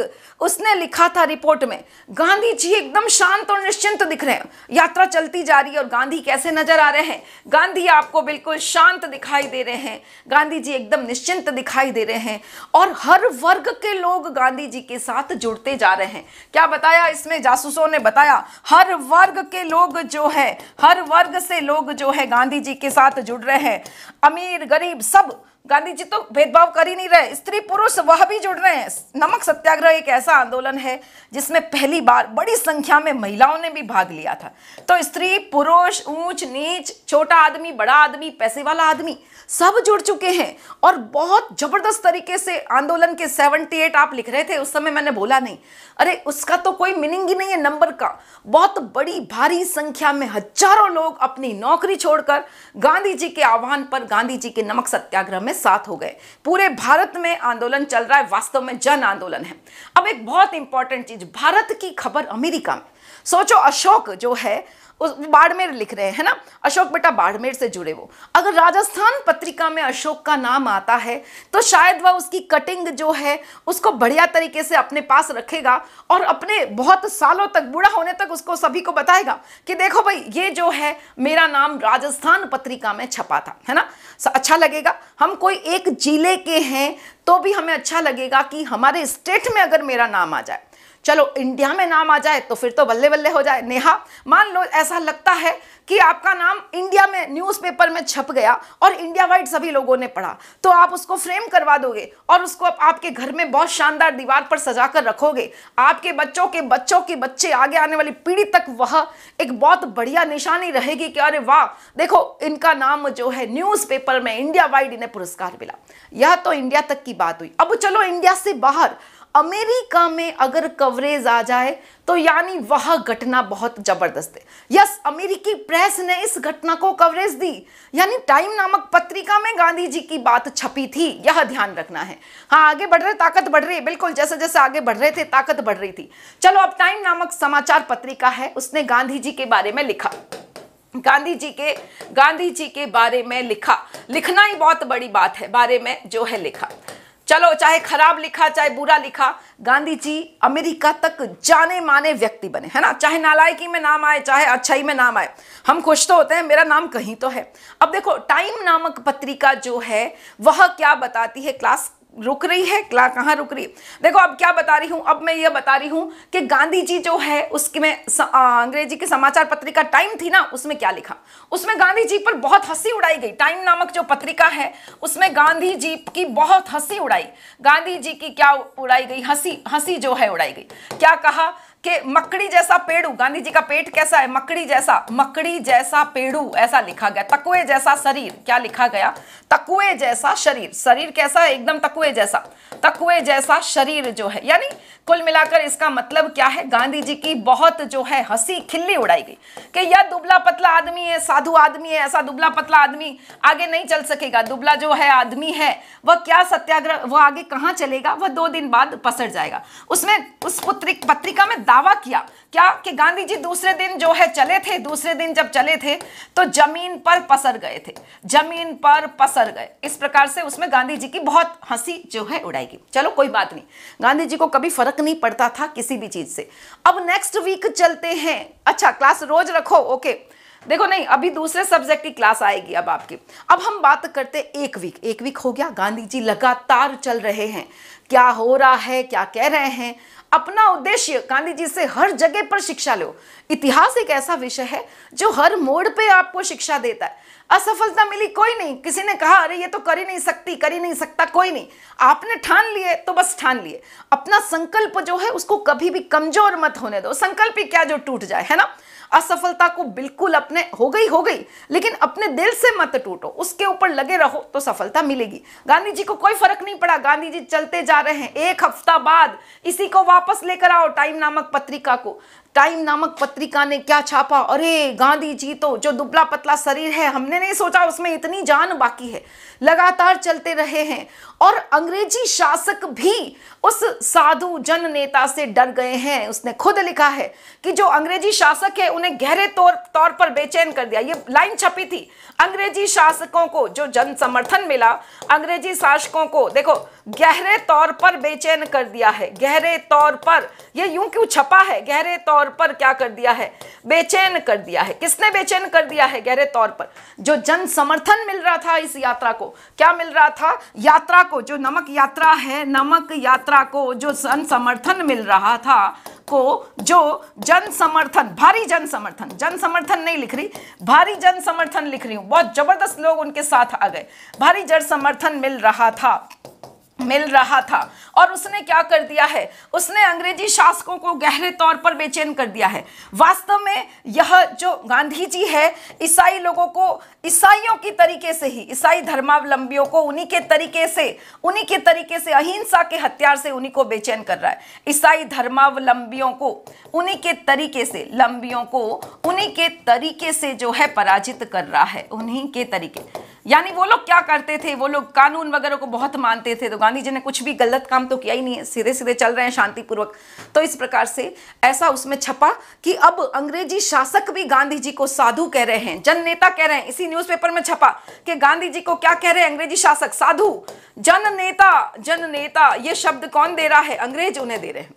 Speaker 1: उसने लिखा था रिपोर्ट में गांधी जी एकदम शांत और निश्चिंत दिख रहे हैं यात्रा चलती जा रही है और गांधी कैसे नजर आ रहे हैं गांधी आपको बिल्कुल शांत दिखाई दे रहे हैं गांधी जी एकदम निश्चिंत दिखाई दे रहे हैं और हर वर्ग के लोग गांधी जी के साथ जुड़ते जा रहे हैं क्या बताया इसमें जासूसों ने बताया हर वर्ग के लोग जो है हर वर्ग से लोग जो है गांधी जी के साथ जुड़ रहे हैं अमीर गरीब सब गांधी जी तो भेदभाव कर ही नहीं रहे स्त्री पुरुष वह भी जुड़ रहे हैं नमक सत्याग्रह एक ऐसा आंदोलन है जिसमें पहली बार बड़ी संख्या में महिलाओं ने भी भाग लिया था तो स्त्री पुरुष ऊंच नीच छोटा आदमी बड़ा आदमी पैसे वाला आदमी सब जुड़ चुके हैं और बहुत जबरदस्त तरीके से आंदोलन के एट आप लिख रहे थे उस समय मैंने बोला नहीं अरे उसका तो कोई मीनिंग ही नहीं है नंबर का बहुत बड़ी भारी संख्या में हजारों लोग अपनी नौकरी छोड़कर गांधी जी के आह्वान पर गांधी जी के नमक सत्याग्रह में में साथ हो गए पूरे भारत में आंदोलन चल रहा है वास्तव में जन आंदोलन है अब एक बहुत इंपॉर्टेंट चीज भारत की खबर अमेरिका में सोचो अशोक जो है उस बाड़मेर लिख रहे हैं ना अशोक बेटा बाड़मेर से जुड़े वो अगर राजस्थान पत्रिका में अशोक का नाम आता है तो शायद वह उसकी कटिंग जो है उसको बढ़िया तरीके से अपने पास रखेगा और अपने बहुत सालों तक बूढ़ा होने तक उसको सभी को बताएगा कि देखो भाई ये जो है मेरा नाम राजस्थान पत्रिका में छपा था है ना अच्छा लगेगा हम कोई एक जिले के हैं तो भी हमें अच्छा लगेगा कि हमारे स्टेट में अगर मेरा नाम आ जाए चलो इंडिया में नाम आ जाए तो फिर तो बल्ले बल्ले हो जाए नेहा मान लो ऐसा लगता है कि आपका नाम इंडिया में न्यूज़पेपर में छप गया और इंडिया वाइड सभी लोगों ने पढ़ा तो आप उसको फ्रेम करवा दोगे और उसको आप आपके घर में बहुत शानदार दीवार पर सजा कर रखोगे आपके बच्चों के बच्चों के बच्चे आगे आने वाली पीढ़ी तक वह एक बहुत बढ़िया निशानी रहेगी कि अरे वाह देखो इनका नाम जो है न्यूज़पेपर में इंडिया वाइड इन्हें पुरस्कार मिला यह तो इंडिया तक की बात हुई अब चलो इंडिया से बाहर अमेरिका में अगर कवरेज आ जाए तो यानी वह घटना बहुत जबरदस्त है यस अमेरिकी प्रेस ने इस घटना को कवरेज दी यानी टाइम नामक पत्रिका में गांधी जी की बात छपी थी यह ध्यान रखना है हाँ आगे बढ़ रहे ताकत बढ़ रही है बिल्कुल जैसे जैसे आगे बढ़ रहे थे ताकत बढ़ रही थी चलो अब टाइम नामक समाचार पत्रिका है उसने गांधी जी के बारे में लिखा गांधी जी के गांधी जी के बारे में लिखा लिखना ही बहुत बड़ी बात है बारे में जो है लिखा चलो चाहे खराब लिखा चाहे बुरा लिखा गांधी जी अमेरिका तक जाने माने व्यक्ति बने है ना चाहे नालायकी में नाम आए चाहे अच्छाई में नाम आए हम खुश तो होते हैं मेरा नाम कहीं तो है अब देखो टाइम नामक पत्रिका जो है वह क्या बताती है क्लास रुक रही है कहाँ रुक रही है देखो अब क्या बता रही हूँ अब मैं ये बता रही हूँ कि गांधी जी जो है उसके में अंग्रेजी के समाचार पत्रिका टाइम थी ना उसमें क्या लिखा उसमें गांधी जी पर बहुत हंसी उड़ाई गई टाइम नामक जो पत्रिका है उसमें गांधी जी की बहुत हंसी उड़ाई गांधी जी की क्या उड़ाई गई हंसी हंसी जो है उड़ाई गई क्या कहा कि मकड़ी जैसा पेड़ू गांधी जी का पेट कैसा है मकड़ी जैसा मकड़ी जैसा पेड़ू ऐसा लिखा गया तकुए जैसा शरीर क्या लिखा गया तकुए जैसा शरीर शरीर कैसा है एकदम तकुए जैसा तकुए जैसा शरीर जो है यानी कुल मिलाकर इसका मतलब क्या है गांधी जी की बहुत जो है हंसी खिल्ली उड़ाई गई कि यह दुबला पतला आदमी है साधु आदमी है ऐसा दुबला पतला आदमी आगे नहीं चल सकेगा दुबला जो है आदमी है वह क्या सत्याग्रह वह आगे कहाँ चलेगा वह दो दिन बाद पसर जाएगा उसने उस पुत्रिक पत्रिका में दावा किया क्या कि गांधी जी दूसरे दिन जो है चले थे दूसरे दिन जब चले थे तो जमीन पर पसर गए थे जमीन पर पसर गए इस प्रकार से उसमें गांधी जी की बहुत हंसी जो है उड़ाएगी चलो कोई बात नहीं गांधी जी को कभी फर्क नहीं पड़ता था किसी भी चीज से अब नेक्स्ट वीक चलते हैं अच्छा क्लास रोज रखो ओके देखो नहीं अभी दूसरे सब्जेक्ट की क्लास आएगी अब आपकी अब हम बात करते एक वीक एक वीक हो गया गांधी जी लगातार चल रहे हैं क्या हो रहा है क्या कह रहे हैं अपना उद्देश्य गांधी जी से हर जगह पर शिक्षा लो इतिहास एक ऐसा विषय है जो हर मोड़ पे आपको शिक्षा देता है असफलता मिली कोई नहीं किसी ने कहा अरे ये तो कर ही नहीं सकती कर ही नहीं सकता कोई नहीं आपने ठान लिए तो बस ठान लिए अपना संकल्प जो है उसको कभी भी कमजोर मत होने दो संकल्प ही क्या जो टूट जाए है ना असफलता को बिल्कुल अपने हो गई हो गई लेकिन अपने दिल से मत टूटो उसके ऊपर लगे रहो तो सफलता मिलेगी गांधी जी को कोई फर्क नहीं पड़ा गांधी जी चलते जा रहे हैं एक हफ्ता बाद इसी को वापस लेकर आओ टाइम नामक पत्रिका को टाइम नामक पत्रिका ने क्या छापा अरे गांधी जी तो जो दुबला पतला शरीर है हमने नहीं सोचा उसमें इतनी जान बाकी है लगातार चलते रहे हैं और अंग्रेजी शासक भी उस साधु जन नेता से डर गए हैं उसने खुद लिखा है कि जो अंग्रेजी शासक है उन्हें गहरे तौर तौर पर बेचैन कर दिया ये लाइन छपी थी अंग्रेजी शासकों को जो जन समर्थन मिला अंग्रेजी शासकों को देखो गहरे तौर पर बेचैन कर दिया है गहरे तौर पर ये यूं क्यों छपा है गहरे तौर पर क्या कर दिया है बेचैन कर दिया है किसने बेचैन कर दिया है गहरे तौर पर जो जन समर्थन मिल रहा था इस यात्रा को क्या मिल रहा था यात्रा को जो नमक यात्रा है नमक यात्रा को जो जन समर्थन मिल रहा था को जो जन समर्थन भारी जन समर्थन जन समर्थन नहीं लिख रही भारी जन समर्थन लिख रही हूँ बहुत जबरदस्त लोग उनके साथ आ गए भारी जन समर्थन मिल रहा था मिल रहा था और उसने क्या कर दिया है उसने अंग्रेजी शासकों को गहरे तौर पर बेचैन कर दिया है वास्तव में यह जो गांधी जी है ईसाई लोगों को ईसाइयों की तरीके से ही ईसाई धर्मावलंबियों को उन्हीं के तरीके से उन्हीं के तरीके से अहिंसा के हथियार से उन्हीं को बेचैन कर रहा है ईसाई धर्मावलंबियों को उन्हीं के तरीके से लंबियों को उन्हीं के तरीके से जो है पराजित कर रहा है उन्हीं के तरीके यानी वो लोग क्या करते थे वो लोग कानून वगैरह को बहुत मानते थे तो गांधी जी ने कुछ भी गलत काम तो किया ही नहीं है सीधे सीधे चल रहे हैं शांतिपूर्वक तो इस प्रकार से ऐसा उसमें छपा कि अब अंग्रेजी शासक भी गांधी जी को साधु कह रहे हैं जन नेता कह रहे हैं इसी पेपर में छपा कि गांधी जी को क्या कह रहे हैं अंग्रेजी शासक साधु जन नेता जन नेता ये शब्द कौन दे रहा है अंग्रेज उन्हें दे रहे हैं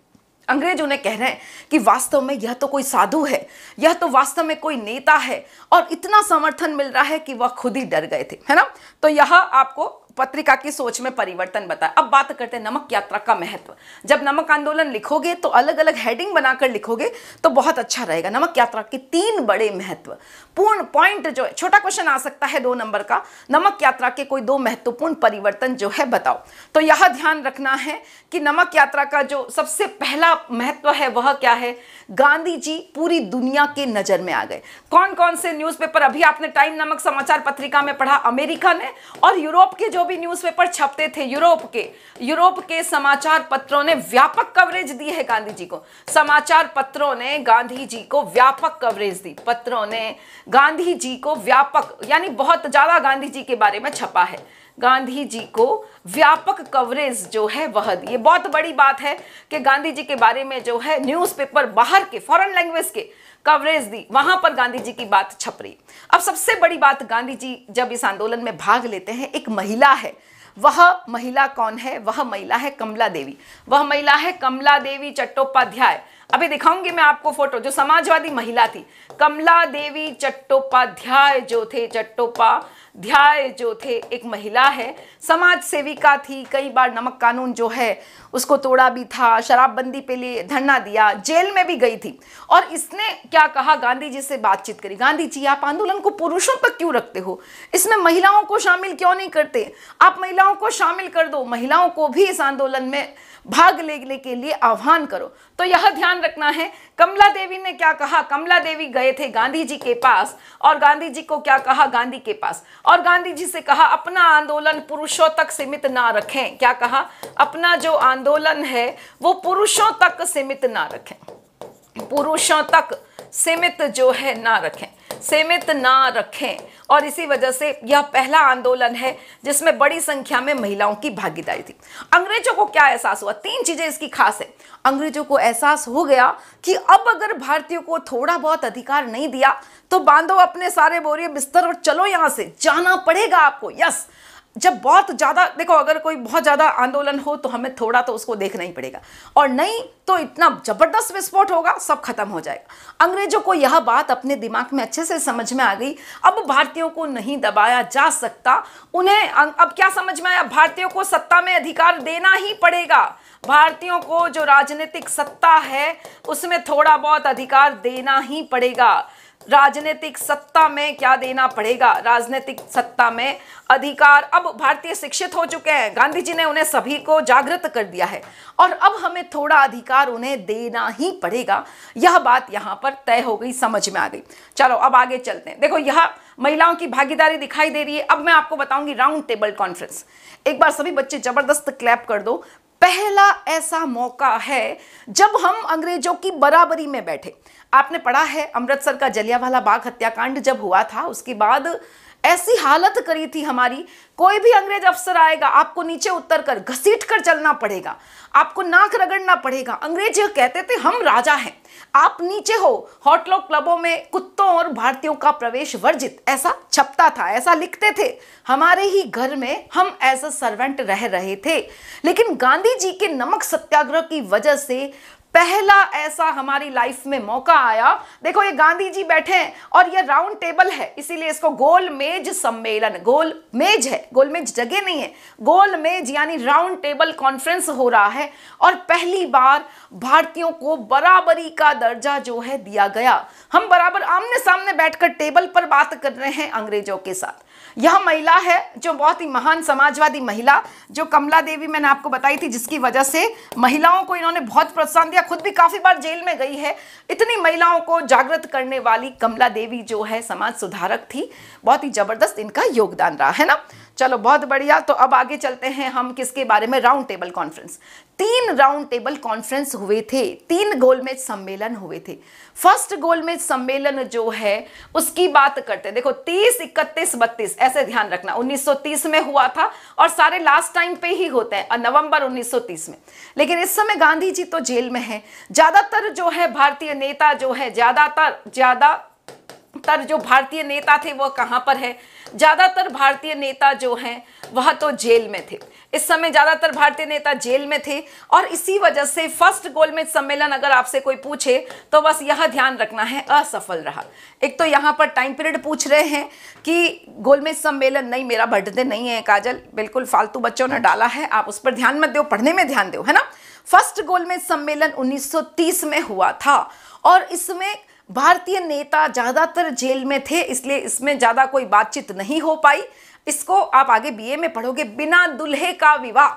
Speaker 1: अंग्रेज उन्हें कह रहे हैं कि वास्तव में यह तो कोई साधु है यह तो वास्तव में कोई नेता है और इतना समर्थन मिल रहा है कि वह खुद ही डर गए थे है ना तो यह आपको पत्रिका की सोच में परिवर्तन बताया अब बात करते हैं नमक यात्रा का महत्व जब नमक आंदोलन लिखोगे तो अलग अलग हेडिंग बनाकर लिखोगे तो बहुत अच्छा रहेगा नमक यात्रा के तीन बड़े महत्व पूर्ण पॉइंट जो है छोटा क्वेश्चन आ सकता है दो नंबर का नमक यात्रा के कोई दो महत्वपूर्ण परिवर्तन जो है बताओ तो यह ध्यान रखना है कि नमक यात्रा का जो सबसे पहला महत्व है वह क्या है गांधी जी पूरी दुनिया के नजर में आ गए कौन कौन से न्यूज़पेपर अभी आपने टाइम नामक समाचार पत्रिका में पढ़ा अमेरिका ने और यूरोप के जो भी न्यूज़पेपर छपते थे यूरोप के यूरोप के समाचार पत्रों ने व्यापक कवरेज दी है गांधी जी को समाचार पत्रों ने गांधी जी को व्यापक कवरेज दी पत्रों ने गांधी जी को व्यापक यानी बहुत ज़्यादा गांधी जी के बारे में छपा है गांधी जी को व्यापक कवरेज जो है वह दी ये बहुत बड़ी बात है कि गांधी जी के बारे में जो है न्यूज़पेपर बाहर के फॉरेन लैंग्वेज के कवरेज दी वहां पर गांधी जी की बात छप रही अब सबसे बड़ी बात गांधी जी जब इस आंदोलन में भाग लेते हैं एक महिला है वह महिला कौन है वह महिला है कमला देवी वह महिला है कमला देवी चट्टोपाध्याय अभी दिखाऊंगी मैं आपको फोटो जो समाजवादी महिला थी कमला देवी चट्टोपाध्याय जो थे चट्टोपाध्याय जो थे एक महिला है समाज सेविका थी कई बार नमक कानून जो है उसको तोड़ा भी था शराबबंदी पे लिए धरना दिया जेल में भी गई थी और इसने क्या कहा गांधी जी से बातचीत करी गांधी जी आप आंदोलन को पुरुषों तक क्यों रखते हो इसमें महिलाओं को शामिल क्यों नहीं करते आप महिलाओं को शामिल कर दो महिलाओं को भी इस आंदोलन में भाग लेने के लिए आह्वान करो तो यह ध्यान रखना है कमला देवी ने क्या कहा कमला देवी गए थे गांधी जी के पास और गांधी जी को क्या कहा गांधी के पास और गांधी जी से कहा अपना आंदोलन पुरुषों तक सीमित ना रखें क्या कहा अपना जो आंदोलन है वो पुरुषों तक सीमित ना रखें पुरुषों तक सीमित जो है ना रखें सीमित ना रखें और इसी वजह से यह पहला आंदोलन है जिसमें बड़ी संख्या में महिलाओं की भागीदारी थी अंग्रेजों को क्या एहसास हुआ तीन चीजें इसकी खास है अंग्रेजों को एहसास हो गया कि अब अगर भारतीयों को थोड़ा बहुत अधिकार नहीं दिया तो बांधो अपने सारे बोरिए बिस्तर और चलो यहां से जाना पड़ेगा आपको यस जब बहुत ज़्यादा देखो अगर कोई बहुत ज़्यादा आंदोलन हो तो हमें थोड़ा तो उसको देखना ही पड़ेगा और नहीं तो इतना ज़बरदस्त विस्फोट होगा सब खत्म हो जाएगा अंग्रेजों को यह बात अपने दिमाग में अच्छे से समझ में आ गई अब भारतीयों को नहीं दबाया जा सकता उन्हें अं, अब क्या समझ में आया भारतीयों को सत्ता में अधिकार देना ही पड़ेगा भारतीयों को जो राजनीतिक सत्ता है उसमें थोड़ा बहुत अधिकार देना ही पड़ेगा राजनीतिक सत्ता में क्या देना पड़ेगा राजनीतिक सत्ता में अधिकार अब भारतीय शिक्षित हो चुके हैं गांधी जी ने उन्हें सभी को जागृत कर दिया है और अब हमें थोड़ा अधिकार उन्हें देना ही पड़ेगा यह बात यहां पर तय हो गई समझ में आ गई चलो अब आगे चलते हैं देखो यह महिलाओं की भागीदारी दिखाई दे रही है अब मैं आपको बताऊंगी राउंड टेबल कॉन्फ्रेंस एक बार सभी बच्चे जबरदस्त क्लैप कर दो पहला ऐसा मौका है जब हम अंग्रेजों की बराबरी में बैठे आपने पढ़ा है अमृतसर का जलियावाला बाग हत्याकांड जब हुआ था उसके बाद ऐसी हालत करी थी हमारी कोई भी अंग्रेज अफसर आएगा आपको नीचे उतर कर घसीट कर चलना पड़ेगा आपको नाक रगड़ना पड़ेगा अंग्रेज कहते थे हम राजा हैं आप नीचे हो होटलों क्लबों में कुत्तों और भारतीयों का प्रवेश वर्जित ऐसा छपता था ऐसा लिखते थे हमारे ही घर में हम एज अ सर्वेंट रह रहे थे लेकिन गांधी जी के नमक सत्याग्रह की वजह से पहला ऐसा हमारी लाइफ में मौका आया देखो ये गांधी जी बैठे हैं और ये राउंड टेबल है इसीलिए इसको गोल मेज सम्मेलन गोल मेज है गोल मेज जगह नहीं है गोल मेज यानी राउंड टेबल कॉन्फ्रेंस हो रहा है और पहली बार भारतीयों को बराबरी का दर्जा जो है दिया गया हम बराबर आमने सामने बैठकर टेबल पर बात कर रहे हैं अंग्रेजों के साथ यह महिला है जो बहुत ही महान समाजवादी महिला जो कमला देवी मैंने आपको बताई थी जिसकी वजह से महिलाओं को इन्होंने बहुत प्रोत्साहन दिया खुद भी काफ़ी बार जेल में गई है इतनी महिलाओं को जागृत करने वाली कमला देवी जो है समाज सुधारक थी बहुत ही ज़बरदस्त इनका योगदान रहा है ना चलो बहुत बढ़िया तो अब आगे चलते हैं हम किसके बारे में राउंड टेबल कॉन्फ्रेंस तीन राउंड टेबल कॉन्फ्रेंस हुए थे तीन गोलमेज सम्मेलन हुए थे फर्स्ट गोलमेज सम्मेलन जो है उसकी बात करते देखो 30 31, 32 ऐसे ध्यान रखना 1930 में हुआ था और सारे लास्ट टाइम पे ही होते हैं नवंबर 1930 में लेकिन इस समय गांधी जी तो जेल में है ज्यादातर जो है भारतीय नेता जो है ज्यादातर ज्यादातर जो भारतीय नेता थे वह कहां पर है ज़्यादातर भारतीय नेता जो हैं वह तो जेल में थे इस समय ज़्यादातर भारतीय नेता जेल में थे और इसी वजह से फर्स्ट गोलमेज सम्मेलन अगर आपसे कोई पूछे तो बस यह ध्यान रखना है असफल रहा एक तो यहाँ पर टाइम पीरियड पूछ रहे हैं कि गोलमेज सम्मेलन नहीं मेरा बर्थडे नहीं है काजल बिल्कुल फालतू बच्चों ने डाला है आप उस पर ध्यान मत दो पढ़ने में ध्यान दो है ना फर्स्ट गोलमेज सम्मेलन उन्नीस में हुआ था और इसमें भारतीय नेता ज़्यादातर जेल में थे इसलिए इसमें ज़्यादा कोई बातचीत नहीं हो पाई इसको आप आगे बीए में पढ़ोगे बिना दुल्हे का विवाह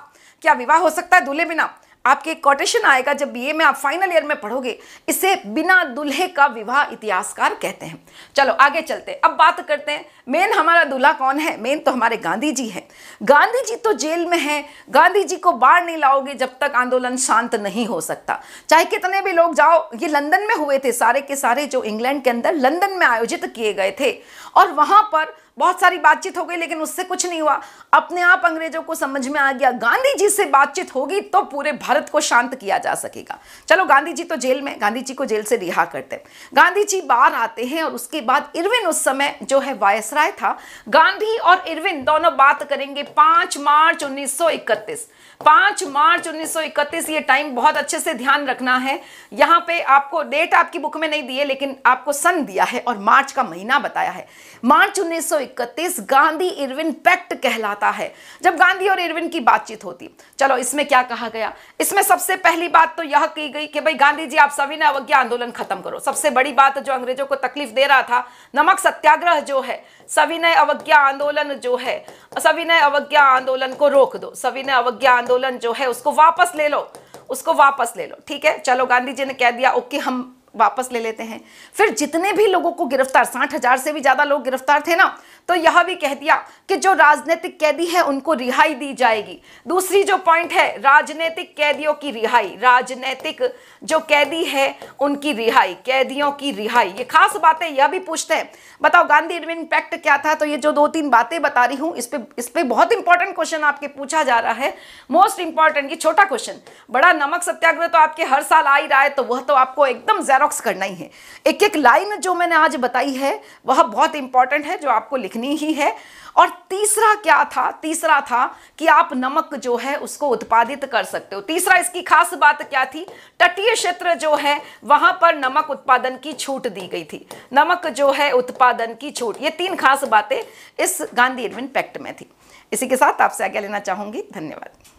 Speaker 1: क्या विवाह हो सकता है दूल्हे बिना आपके कोटेशन आएगा जब बीए में आप फाइनल ईयर में पढ़ोगे इसे बिना दूल्हे का विवाह इतिहासकार कहते हैं चलो आगे चलते हैं अब बात करते हैं मेन हमारा दूल्हा कौन है मेन तो हमारे गांधी जी हैं गांधी जी तो जेल में हैं गांधी जी को बाहर नहीं लाओगे जब तक आंदोलन शांत नहीं हो सकता चाहे कितने भी लोग जाओ ये लंदन में हुए थे सारे के सारे जो इंग्लैंड के अंदर लंदन में आयोजित किए गए थे और वहाँ पर बहुत सारी बातचीत हो गई लेकिन उससे कुछ नहीं हुआ अपने आप अंग्रेजों को समझ में आ गया गांधी जी से बातचीत होगी तो पूरे भारत को शांत किया जा सकेगा चलो गांधी जी तो जेल में गांधी जी को जेल से रिहा करते हैं गांधी जी बाहर आते हैं और उसके बाद इरविन उस समय जो है वायसराय था गांधी और इरविन दोनों बात करेंगे पांच मार्च उन्नीस पांच मार्च 1931 ये टाइम बहुत अच्छे से ध्यान रखना है यहां पे आपको डेट आपकी बुक में नहीं दिए लेकिन आपको सन दिया है और मार्च का महीना बताया है मार्च 1931 गांधी इरविन पैक्ट कहलाता है जब गांधी और इरविन की बातचीत होती चलो इसमें क्या कहा गया इसमें सबसे पहली बात तो यह की गई कि भाई गांधी जी आप सविनय अवज्ञा आंदोलन खत्म करो सबसे बड़ी बात जो अंग्रेजों को तकलीफ दे रहा था नमक सत्याग्रह जो है सविनय अवज्ञा आंदोलन जो है सविनय अवज्ञा आंदोलन को रोक दो सविनय अवज्ञा आंदोलन जो है उसको वापस ले लो उसको वापस ले लो ठीक है चलो गांधी जी ने कह दिया ओके हम वापस ले लेते हैं फिर जितने भी लोगों को गिरफ्तार साठ हजार से भी ज्यादा लोग गिरफ्तार थे ना तो यह भी कह दिया कि जो राजनीतिक कैदी है उनको रिहाई दी जाएगी दूसरी जो पॉइंट है राजनीतिक कैदियों की रिहाई राजनीतिक जो कैदी है उनकी रिहाई कैदियों की रिहाई ये खास बातें यह भी पूछते हैं बताओ गांधी इरविन पैक्ट क्या था तो ये जो दो तीन बातें बता रही हूं इस पर इस पे बहुत इंपॉर्टेंट क्वेश्चन आपके पूछा जा रहा है मोस्ट इंपॉर्टेंट ये छोटा क्वेश्चन बड़ा नमक सत्याग्रह तो आपके हर साल आ ही रहा है तो वह तो आपको एकदम जेरोक्स करना ही है एक एक लाइन जो मैंने आज बताई है वह बहुत इंपॉर्टेंट है जो आपको लिख लिखनी ही है और तीसरा क्या था तीसरा था कि आप नमक जो है उसको उत्पादित कर सकते हो तीसरा इसकी खास बात क्या थी तटीय क्षेत्र जो है वहां पर नमक उत्पादन की छूट दी गई थी नमक जो है उत्पादन की छूट ये तीन खास बातें इस गांधी इरविन पैक्ट में थी इसी के साथ आपसे आज्ञा लेना चाहूंगी धन्यवाद